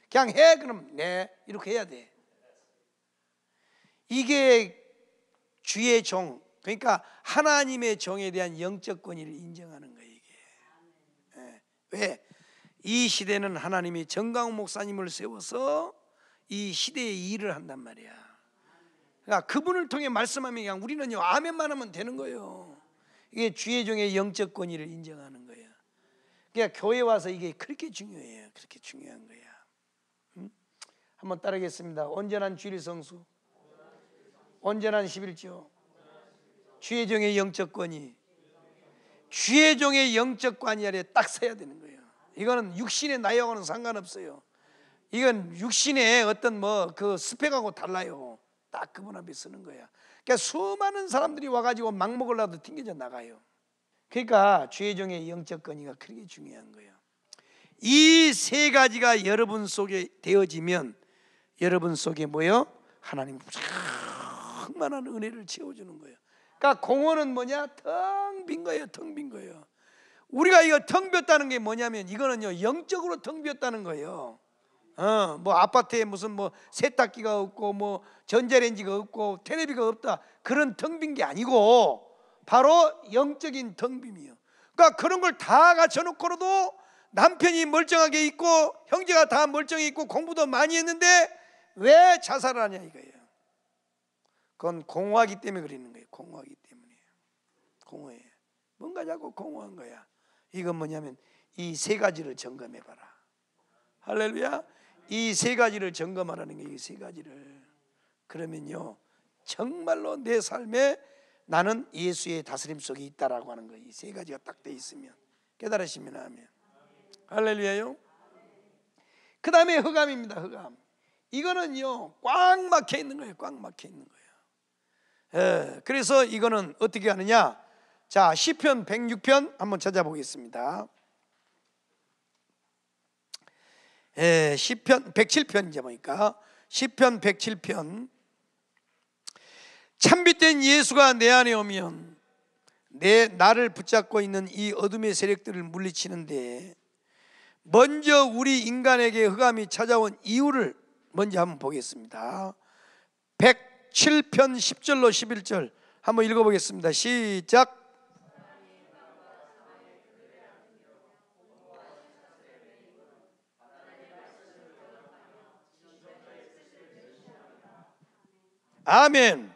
그냥 해 그럼 네 이렇게 해야 돼. 이게 주의 종 그러니까 하나님의 정에 대한 영적 권위를 인정하는 거예요. 이게 예. 왜? 이 시대는 하나님이 정강 목사님을 세워서 이 시대의 일을 한단 말이야. 그러니까 그분을 통해 말씀하면 그냥 우리는요 아멘만 하면 되는 거예요. 이게 주의 종의 영적 권위를 인정하는 거예요. 그러니까 교회 와서 이게 그렇게 중요해요. 그렇게 중요한 거야. 음? 한번 따르겠습니다. 온전한 주일 성수, 온전한 십일조, 주의 종의 영적 권이 주의 종의 영적 권이 아래 딱 서야 되는 거예요. 이거는 육신의 나이하고는 상관없어요. 이건 육신의 어떤 뭐 그 스펙하고 달라요. 딱 그분 앞에 서는 거야. 그러니까 수많은 사람들이 와가지고 막 먹으려도 튕겨져 나가요. 그러니까 주의 종의 영적 권위가 그게 중요한 거예요. 이 세 가지가 여러분 속에 되어지면 여러분 속에 뭐요? 하나님 정말한 은혜를 채워주는 거예요. 그러니까 공원은 뭐냐? 텅 빈 거예요. 텅 빈 거예요. 우리가 이거 텅 비었다는 게 뭐냐면 이거는요. 영적으로 텅 비었다는 거예요. 어, 뭐 아파트에 무슨 뭐 세탁기가 없고 뭐 전자레인지가 없고 테레비가 없다. 그런 텅 빈 게 아니고 바로 영적인 텅빔이요. 그러니까 그런 걸 다 갖춰놓고도 라 남편이 멀쩡하게 있고 형제가 다 멀쩡히 있고 공부도 많이 했는데 왜 자살하냐 이거예요. 그건 공허하기 때문에 그리는 거예요. 공허하기 때문에. 공허해. 뭔가 자꾸 공허한 거야. 이건 뭐냐면 이 세 가지를 점검해 봐라. 할렐루야. 이 세 가지를 점검하라는 게 이 세 가지를. 그러면요. 정말로 내 삶에 나는 예수의 다스림 속에 있다라고 하는 거예요. 이 세 가지가 딱 돼 있으면 깨달으시면 하면 할렐루야요. 그다음에 흑암입니다. 흑암. 이거는요. 꽉 막혀 있는 거예요. 꽉 막혀 있는 거예요. 예, 그래서 이거는 어떻게 하느냐? 자, 시편 106편 한번 찾아보겠습니다. 예, 시편 107편 이제 보니까 시편 107편 참빛된 예수가 내 안에 오면 내 나를 붙잡고 있는 이 어둠의 세력들을 물리치는데 먼저 우리 인간에게 흑암이 찾아온 이유를 먼저 한번 보겠습니다. 7편 10절로 11절 한번 읽어보겠습니다. 시작. 아멘.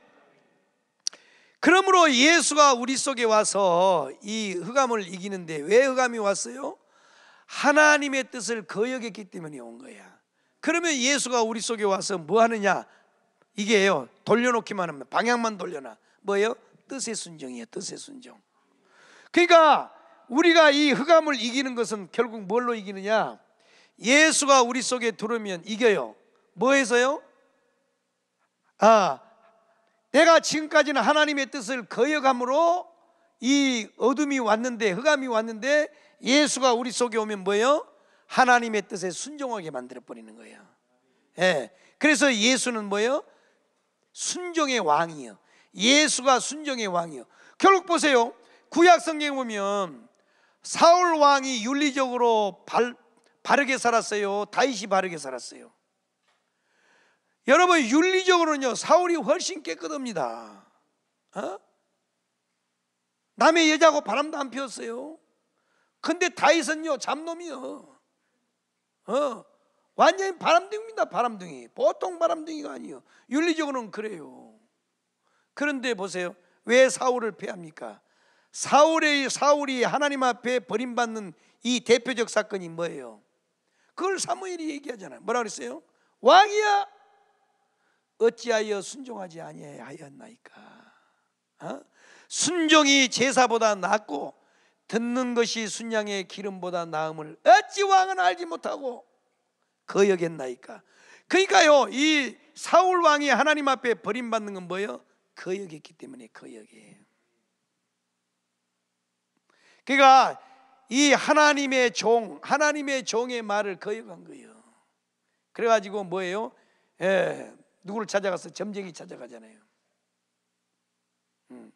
그러므로 예수가 우리 속에 와서 이 흑암을 이기는데 왜 흑암이 왔어요? 하나님의 뜻을 거역했기 때문에 온 거야. 그러면 예수가 우리 속에 와서 뭐 하느냐? 이게요 돌려놓기만 하면 방향만 돌려놔 뭐예요? 뜻의 순종이에요 뜻의 순종 그러니까 우리가 이 흑암을 이기는 것은 결국 뭘로 이기느냐 예수가 우리 속에 들어오면 이겨요 뭐에서요? 아 내가 지금까지는 하나님의 뜻을 거역함으로 이 어둠이 왔는데 흑암이 왔는데 예수가 우리 속에 오면 뭐예요? 하나님의 뜻에 순종하게 만들어 버리는 거예요. 예. 그래서 예수는 뭐예요? 순종의 왕이요. 예수가 순종의 왕이요. 결국 보세요. 구약 성경 보면 사울 왕이 윤리적으로 발, 바르게 살았어요. 다윗이 바르게 살았어요. 여러분 윤리적으로는요 사울이 훨씬 깨끗합니다. 어? 남의 여자고 바람도 안 피웠어요. 근데 다윗은요 잡놈이요. 어? 완전히 바람둥이입니다. 바람둥이. 보통 바람둥이가 아니요. 윤리적으로는 그래요. 그런데 보세요. 왜 사울을 패합니까? 사울의 사울이 하나님 앞에 버림받는 이 대표적 사건이 뭐예요? 그걸 사무엘이 얘기하잖아요. 뭐라 그랬어요? 왕이야 어찌하여 순종하지 아니하였나이까? 어? 순종이 제사보다 낫고 듣는 것이 순양의 기름보다 나음을 어찌 왕은 알지 못하고 거역했나이까. 그 그러니까요, 이 사울 왕이 하나님 앞에 버림받는 건뭐요 거역했기 그 때문에 거역이에요. 그 그러니까 이 하나님의 종, 하나님의 종의 말을 거역한 거예요. 그래가지고 뭐예요? 예, 누구를 찾아가서 점쟁이 찾아가잖아요. 음.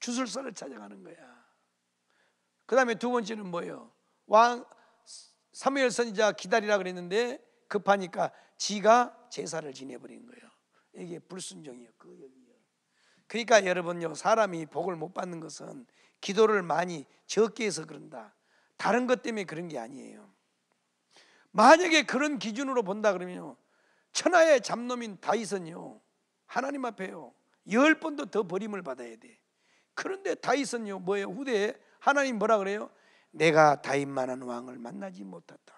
주술사를 찾아가는 거야. 그 다음에 두 번째는 뭐예요? 왕 사무엘 선지자 기다리라 그랬는데 급하니까 지가 제사를 지내버린 거예요. 이게 불순종이었고 그 그러니까 여러분요 사람이 복을 못 받는 것은 기도를 많이 적게 해서 그런다. 다른 것 때문에 그런 게 아니에요. 만약에 그런 기준으로 본다 그러면요 천하의 잡놈인 다윗은요 하나님 앞에요 열 번도 더 버림을 받아야 돼. 그런데 다윗은요 뭐예요 후대에 하나님 뭐라 그래요? 내가 다윗만한 왕을 만나지 못했다.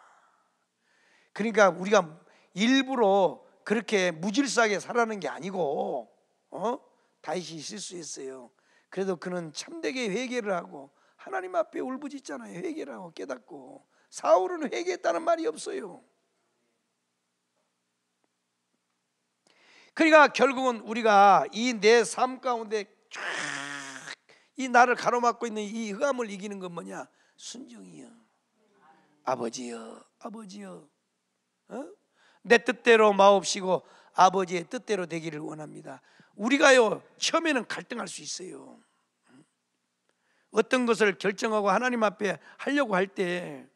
그러니까 우리가 일부러 그렇게 무질서하게 살아는 게 아니고 어? 다윗이 있을 수 있어요. 그래도 그는 참되게 회개를 하고 하나님 앞에 울부짖잖아요. 회개를 하고 깨닫고 사울은 회개했다는 말이 없어요. 그러니까 결국은 우리가 이 내 삶 가운데 쫙이 나를 가로막고 있는 이 흑암을 이기는 건 뭐냐? 순종이여. 아버지여, 아버지여. 어? 내 뜻대로 마옵시고 아버지의 뜻대로 되기를 원합니다. 우리가요, 처음에는 갈등할 수 있어요. 어떤 것을 결정하고 하나님 앞에 하려고 할 때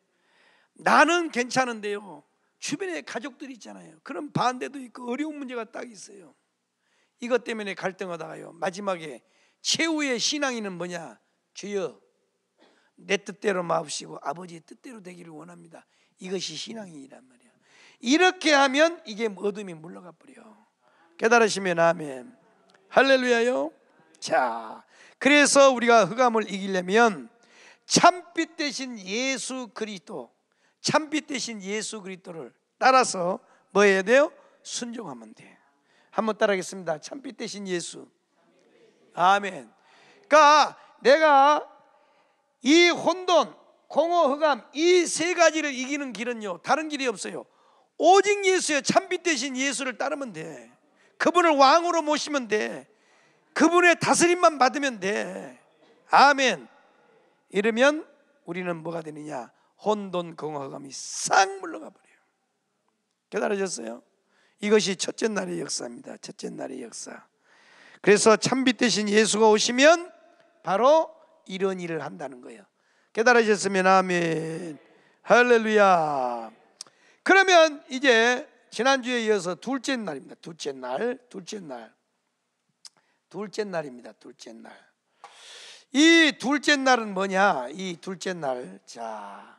나는 괜찮은데요. 주변에 가족들이 있잖아요. 그런 반대도 있고 어려운 문제가 딱 있어요. 이것 때문에 갈등하다가요. 마지막에 최후의 신앙이는 뭐냐? 주여 내 뜻대로 마옵시고 아버지의 뜻대로 되기를 원합니다. 이것이 신앙이란 말이야. 이렇게 하면 이게 어둠이 물러가 버려. 깨달으시면 아멘. 할렐루야요. 자, 그래서 우리가 흑암을 이기려면 참빛 대신 예수 그리스도, 참빛 대신 예수 그리스도를 따라서 뭐 해야 돼요? 순종하면 돼. 한번 따라하겠습니다. 참빛 대신 예수. 아멘. 그러니까 내가 이 혼돈, 공허, 허감 이 세 가지를 이기는 길은요 다른 길이 없어요. 오직 예수의 참빛 대신 예수를 따르면 돼. 그분을 왕으로 모시면 돼. 그분의 다스림만 받으면 돼. 아멘. 이러면 우리는 뭐가 되느냐? 혼돈, 공허, 허감이싹 물러가 버려요. 깨달으셨어요? 이것이 첫째 날의 역사입니다. 첫째 날의 역사. 그래서 참빛 대신 예수가 오시면 바로 이런 일을 한다는 거예요. 깨달으셨으면 아멘. 할렐루야. 그러면 이제 지난주에 이어서 둘째 날입니다. 둘째 날, 둘째 날. 둘째 날입니다. 둘째 날. 이 둘째 날은 뭐냐? 이 둘째 날. 자.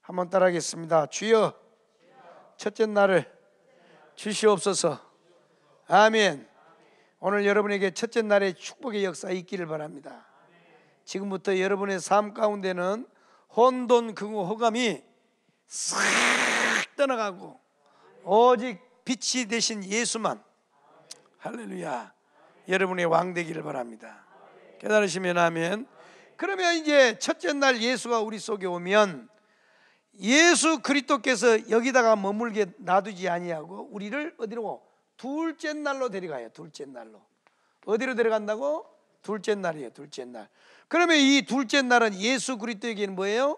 한번 따라하겠습니다. 주여 첫째 날을 주시옵소서. 아멘. 오늘 여러분에게 첫째 날의 축복의 역사 있기를 바랍니다. 지금부터 여러분의 삶 가운데는 혼돈 긍고허감이싹 떠나가고 오직 빛이 되신 예수만 할렐루야 여러분의 왕 되기를 바랍니다 깨달으시면 하면 그러면 이제 첫째 날 예수가 우리 속에 오면 예수 그리스도께서 여기다가 머물게 놔두지 아니하고 우리를 어디로 둘째 날로 데려가요. 둘째 날로. 어디로 데려간다고? 둘째 날이에요. 둘째 날. 그러면 이 둘째 날은 예수 그리스도에게는 뭐예요?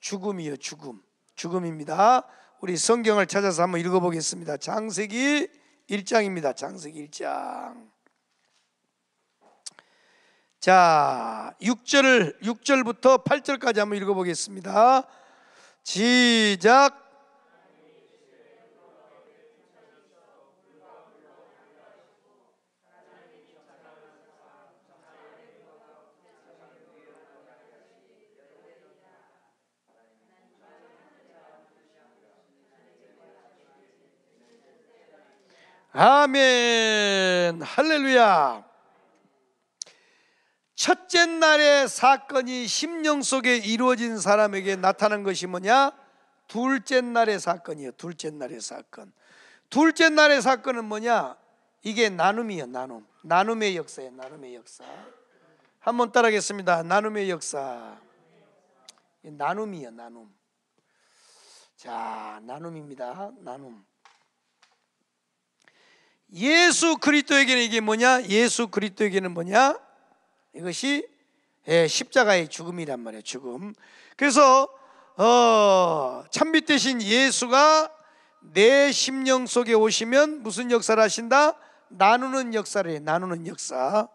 죽음이요, 죽음. 죽음입니다. 우리 성경을 찾아서 한번 읽어 보겠습니다. 장세기 1장입니다. 장세기 1장. 자, 6절을 6절부터 8절까지 한번 읽어 보겠습니다. 시작 아멘. 할렐루야. 첫째 날의 사건이 심령 속에 이루어진 사람에게 나타난 것이 뭐냐? 둘째 날의 사건이요 둘째 날의 사건. 둘째 날의 사건은 뭐냐? 이게 나눔이요 나눔. 나눔의 역사예요. 나눔의 역사. 한번 따라하겠습니다. 나눔의 역사. 나눔이요 나눔. 자, 나눔입니다. 나눔. 예수 그리스도에게는 이게 뭐냐? 예수 그리스도에게는 뭐냐? 이것이 예, 십자가의 죽음이란 말이에요. 죽음. 그래서 어, 찬빛 대신 예수가 내 심령 속에 오시면 무슨 역사를 하신다? 나누는 역사를 해. 나누는 역사.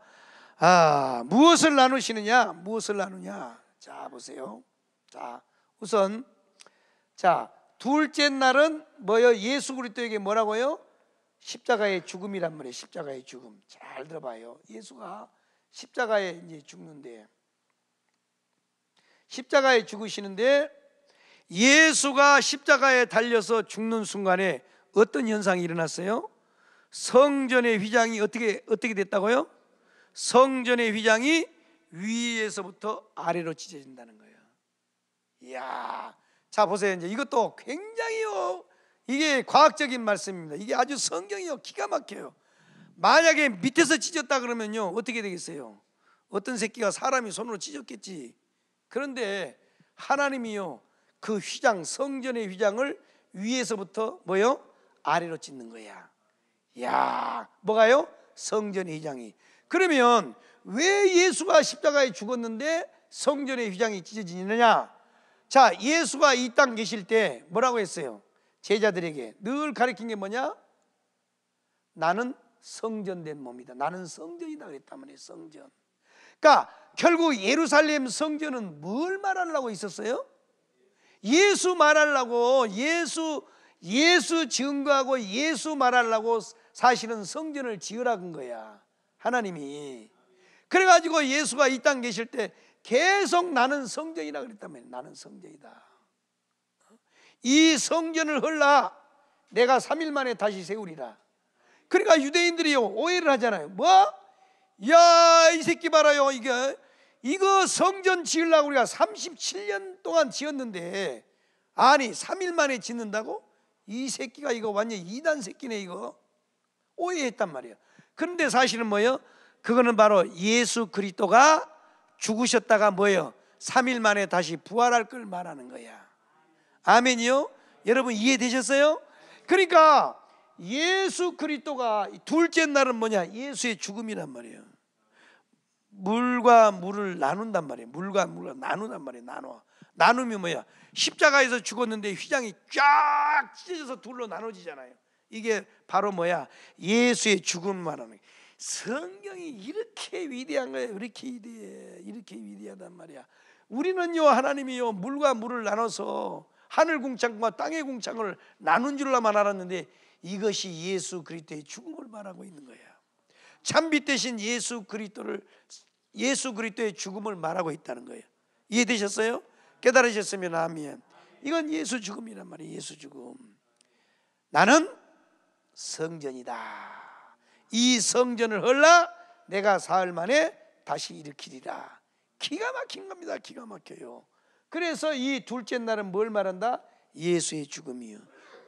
아, 무엇을 나누시느냐? 무엇을 나누냐? 자, 보세요. 자, 우선 자, 둘째 날은 뭐요? 예수 그리스도에게 뭐라고요? 십자가의 죽음이란 말이에요. 십자가의 죽음. 잘 들어봐요. 예수가 십자가에 이제 죽는데 십자가에 죽으시는데 예수가 십자가에 달려서 죽는 순간에 어떤 현상이 일어났어요? 성전의 휘장이 어떻게 어떻게 됐다고요? 성전의 휘장이 위에서부터 아래로 찢어진다는 거예요. 이야, 자 보세요. 이제 이것도 굉장히요 이게 과학적인 말씀입니다. 이게 아주 성경이요 기가 막혀요. 만약에 밑에서 찢었다 그러면요 어떻게 되겠어요? 어떤 새끼가 사람이 손으로 찢었겠지. 그런데 하나님이요 그 휘장 성전의 휘장을 위에서부터 뭐요 아래로 찢는 거야. 야 뭐가요? 성전의 휘장이. 그러면 왜 예수가 십자가에 죽었는데 성전의 휘장이 찢어지느냐? 자 예수가 이 땅 계실 때 뭐라고 했어요? 제자들에게 늘 가르친 게 뭐냐? 나는 성전된 몸이다. 나는 성전이다 그랬단 말요 성전. 그러니까 결국 예루살렘 성전은 뭘 말하려고 있었어요? 예수 말하려고 예수 예수 증거하고 예수 말하려고 사실은 성전을 지으라는 거야. 하나님이. 그래 가지고 예수가 이 땅 계실 때 계속 나는 성전이라 그랬다면 나는 성전이다. 이 성전을 헐라 내가 3일 만에 다시 세우리라. 그러니까 유대인들이 오해를 하잖아요. 뭐? 야 이 새끼 봐라요 이게 이거 성전 지으려고 우리가 37년 동안 지었는데 아니 3일 만에 짓는다고? 이 새끼가 이거 완전 이단 새끼네 이거 오해했단 말이야. 그런데 사실은 뭐예요? 그거는 바로 예수 그리스도가 죽으셨다가 뭐예요? 3일 만에 다시 부활할 걸 말하는 거야. 아멘이요? 여러분 이해되셨어요? 그러니까 예수 그리스도가 둘째 날은 뭐냐? 예수의 죽음이란 말이에요. 물과 물을 나눈단 말이에요. 물과 물을 나눈단 말이에요. 나눠. 나눔이 뭐야? 십자가에서 죽었는데 휘장이 쫙 찢어져서 둘로 나눠지잖아요. 이게 바로 뭐야? 예수의 죽음 말하는 거예요. 성경이 이렇게 위대한 거예요. 이렇게 위대해. 이렇게 위대하단 말이야. 우리는요, 하나님이요, 물과 물을 나눠서 하늘 공창과 땅의 공창을 나눈 줄로만 알았는데 이것이 예수 그리스도의 죽음을 말하고 있는 거야. 참빛 대신 예수 그리스도를 예수 그리스도의 죽음을 말하고 있다는 거예요. 이해되셨어요? 깨달으셨으면 아멘. 이건 예수 죽음이란 말이에요. 예수 죽음. 나는 성전이다. 이 성전을 헐라 내가 사흘 만에 다시 일으키리라. 기가 막힌 겁니다. 기가 막혀요. 그래서 이 둘째 날은 뭘 말한다? 예수의 죽음이요.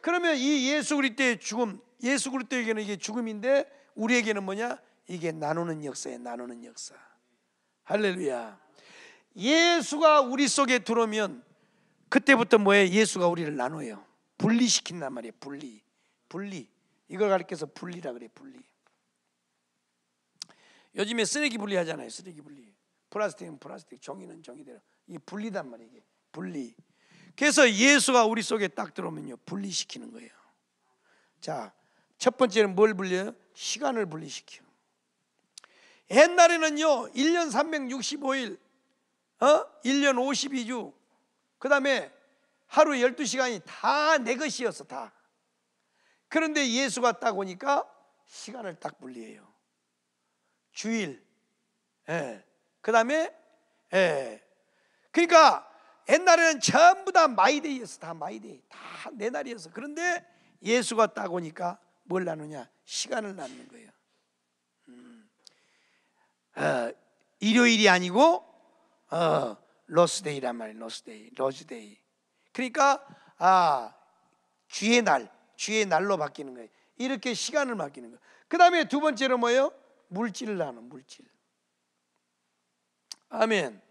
그러면 이 예수 그리스도의 죽음, 예수 그리스도에게는 이게 죽음인데 우리에게는 뭐냐? 이게 나누는 역사예 나누는 역사. 할렐루야. 예수가 우리 속에 들어오면 그때부터 뭐예 예수가 우리를 나눠요. 분리시킨단 말이에요. 분리. 분리. 이걸 가르켜서 분리라 그래. 분리. 요즘에 쓰레기 분리하잖아요. 쓰레기 분리. 플라스틱은 플라스틱, 종이는 종이대로. 이 분리단 말이에요. 분리. 그래서 예수가 우리 속에 딱 들어오면요. 분리시키는 거예요. 자, 첫 번째는 뭘 분리해요? 시간을 분리시켜. 옛날에는요. 1년 365일, 어? 1년 52주. 그다음에 하루 12시간이 다 내 것이었어, 다. 그런데 예수가 딱 오니까 시간을 딱 분리해요. 주일. 예. 그다음에 예. 그러니까 옛날에는 전부 다 마이데이였어. 다 마이데이. 다 내 날이었어. 그런데 예수가 딱 오니까 뭘 나누냐? 시간을 나누는 거예요. 음. 어, 일요일이 아니고 어, 로스데이란 말이에요. 로스데이. 로즈데이. 그러니까 아, 주의 날, 주의 날로 바뀌는 거예요. 이렇게 시간을 바뀌는 거예요. 그다음에 두 번째로 뭐예요? 물질을 나누는 물질. 아멘.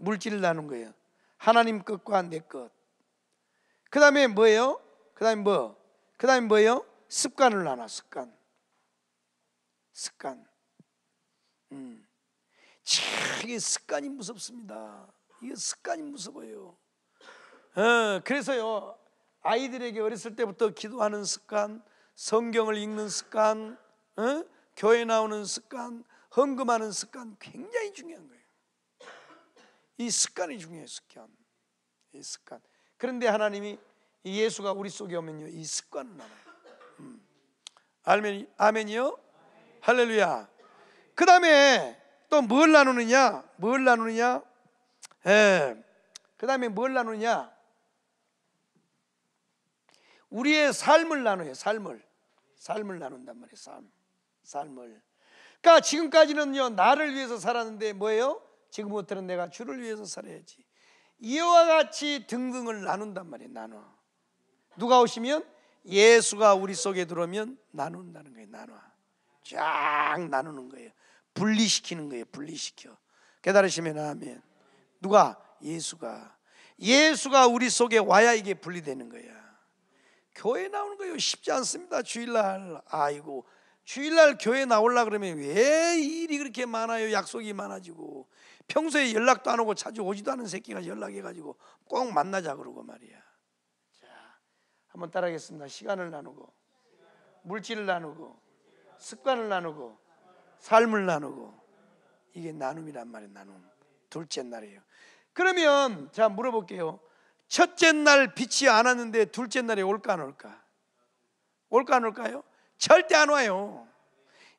물질을 나눈 거예요. 하나님 것과 내 것. 그 다음에 뭐예요? 그 다음에 뭐? 그 다음에 뭐예요? 습관을 나눠, 습관. 습관. 음. 이게 습관이 무섭습니다. 이게 습관이 무서워요. 어, 그래서요, 아이들에게 어렸을 때부터 기도하는 습관, 성경을 읽는 습관, 어? 교회 나오는 습관, 헌금하는 습관 굉장히 중요한 거예요. 이 습관이 중요해요. 습관. 이 습관. 그런데 하나님이 예수가 우리 속에 오면요. 이 습관은 알아요. 음. 알면, 아멘이요? 할렐루야. 그 다음에 또 뭘 나누느냐? 뭘 나누느냐? 예. 그 다음에 뭘 나누냐? 우리의 삶을 나누요 삶을. 삶을 나눈단 말이에요. 삶. 삶을. 그러니까 지금까지는요. 나를 위해서 살았는데 뭐예요? 지금부터는 내가 주를 위해서 살아야지. 이와 같이 등등을 나눈단 말이에요. 나눠. 누가 오시면 예수가 우리 속에 들어오면 나눈다는 거예요. 나눠. 쫙 나누는 거예요. 분리시키는 거예요. 분리시켜. 깨달으시면 아멘. 누가 예수가 예수가 우리 속에 와야 이게 분리되는 거야. 교회 나오는 거요 쉽지 않습니다. 주일날 아이고 주일날 교회 나올라 그러면 왜 일이 그렇게 많아요? 약속이 많아지고 평소에 연락도 안 오고 자주 오지도 않은 새끼가 연락해가지고 꼭 만나자 그러고 말이야. 자, 한번 따라하겠습니다. 시간을 나누고, 물질을 나누고, 습관을 나누고, 삶을 나누고. 이게 나눔이란 말이에요, 나눔. 둘째 날이에요. 그러면, 자, 물어볼게요. 첫째 날 빛이 안 왔는데 둘째 날에 올까 안 올까? 올까 안 올까요? 절대 안 와요.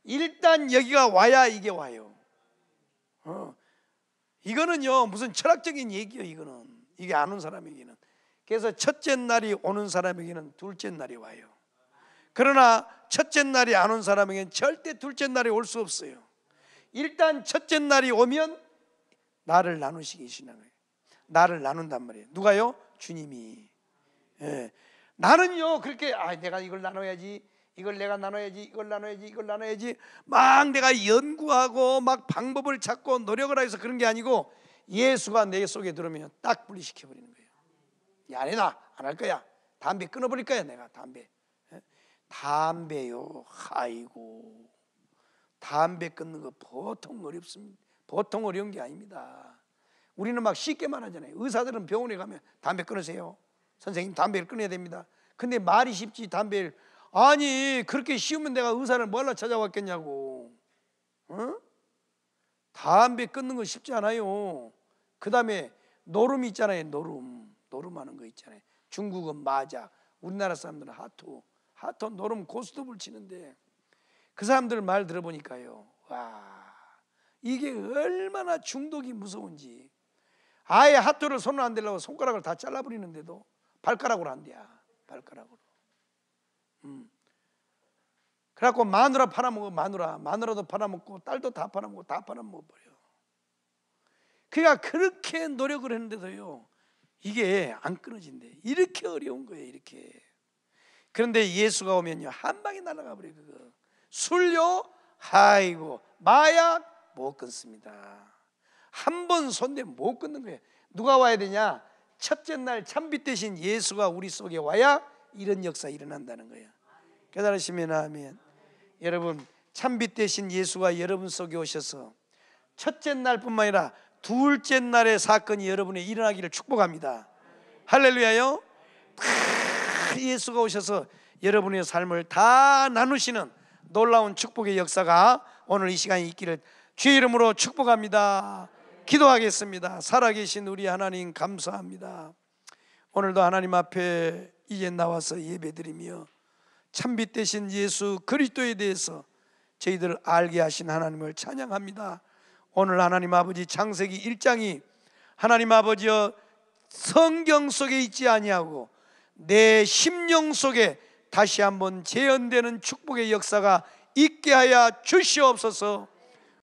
일단 여기가 와야 이게 와요. 어. 이거는요 무슨 철학적인 얘기예요 이거는 이게 아는 사람에게는 그래서 첫째 날이 오는 사람에게는 둘째 날이 와요 그러나 첫째 날이 안 온 사람에게는 절대 둘째 날이 올 수 없어요 일단 첫째 날이 오면 나를 나누시기 시작하는 신앙요 나를 나눈단 말이에요 누가요? 주님이 예. 나는요 그렇게 아 내가 이걸 나눠야지 이걸 내가 나눠야지 이걸 나눠야지 이걸 나눠야지 막 내가 연구하고 막 방법을 찾고 노력을 해서 그런 게 아니고 예수가 내 속에 들어오면 딱 분리시켜 버리는 거예요. 야, 안 해나 안 할 거야. 담배 끊어버릴 거야 내가 담배. 예? 담배요. 아이고 담배 끊는 거 보통 어렵습니다. 보통 어려운 게 아닙니다. 우리는 막 쉽게 말하잖아요. 의사들은 병원에 가면 담배 끊으세요. 선생님 담배를 끊어야 됩니다. 근데 말이 쉽지 담배를 아니 그렇게 쉬우면 내가 의사를 뭘로 찾아왔겠냐고. 응? 어? 담배 끊는 건 쉽지 않아요. 그 다음에 노름 있잖아요. 노름. 노름하는 거 있잖아요. 중국은 마자. 우리나라 사람들은 하토. 하토 노름 고스톱을 치는데 그 사람들 말 들어보니까요. 와 이게 얼마나 중독이 무서운지. 아예 하토를 손을 안 대려고 손가락을 다 잘라버리는데도 발가락으로 한대야. 발가락으로. 음. 그래갖고 마누라 팔아먹어 마누라 마누라도 팔아먹고 딸도 다 팔아먹고 다 팔아먹어 버려. 그가 그렇게 노력을 했는데도요 이게 안 끊어진대. 이렇게 어려운 거예요 이렇게. 그런데 예수가 오면요 한 방에 날아가 버려 그거. 술요 아이고 마약 못 끊습니다. 한 번손대못 끊는 거예요. 누가 와야 되냐? 첫째 날 찬빛 대신 예수가 우리 속에 와야 이런 역사 일어난다는 거예요. 깨달으시면 아멘. 여러분 참빛 대신 예수가 여러분 속에 오셔서 첫째 날뿐만 아니라 둘째 날의 사건이 여러분의 일어나기를 축복합니다. 할렐루야요. 예수가 오셔서 여러분의 삶을 다 나누시는 놀라운 축복의 역사가 오늘 이 시간에 있기를 주의 이름으로 축복합니다. 기도하겠습니다. 살아계신 우리 하나님 감사합니다. 오늘도 하나님 앞에 이제 나와서 예배드리며 참빛 되신 예수 그리스도에 대해서 저희들 알게 하신 하나님을 찬양합니다. 오늘 하나님 아버지 창세기 1장이 하나님 아버지여 성경 속에 있지 아니하고 내 심령 속에 다시 한번 재현되는 축복의 역사가 있게 하여 주시옵소서.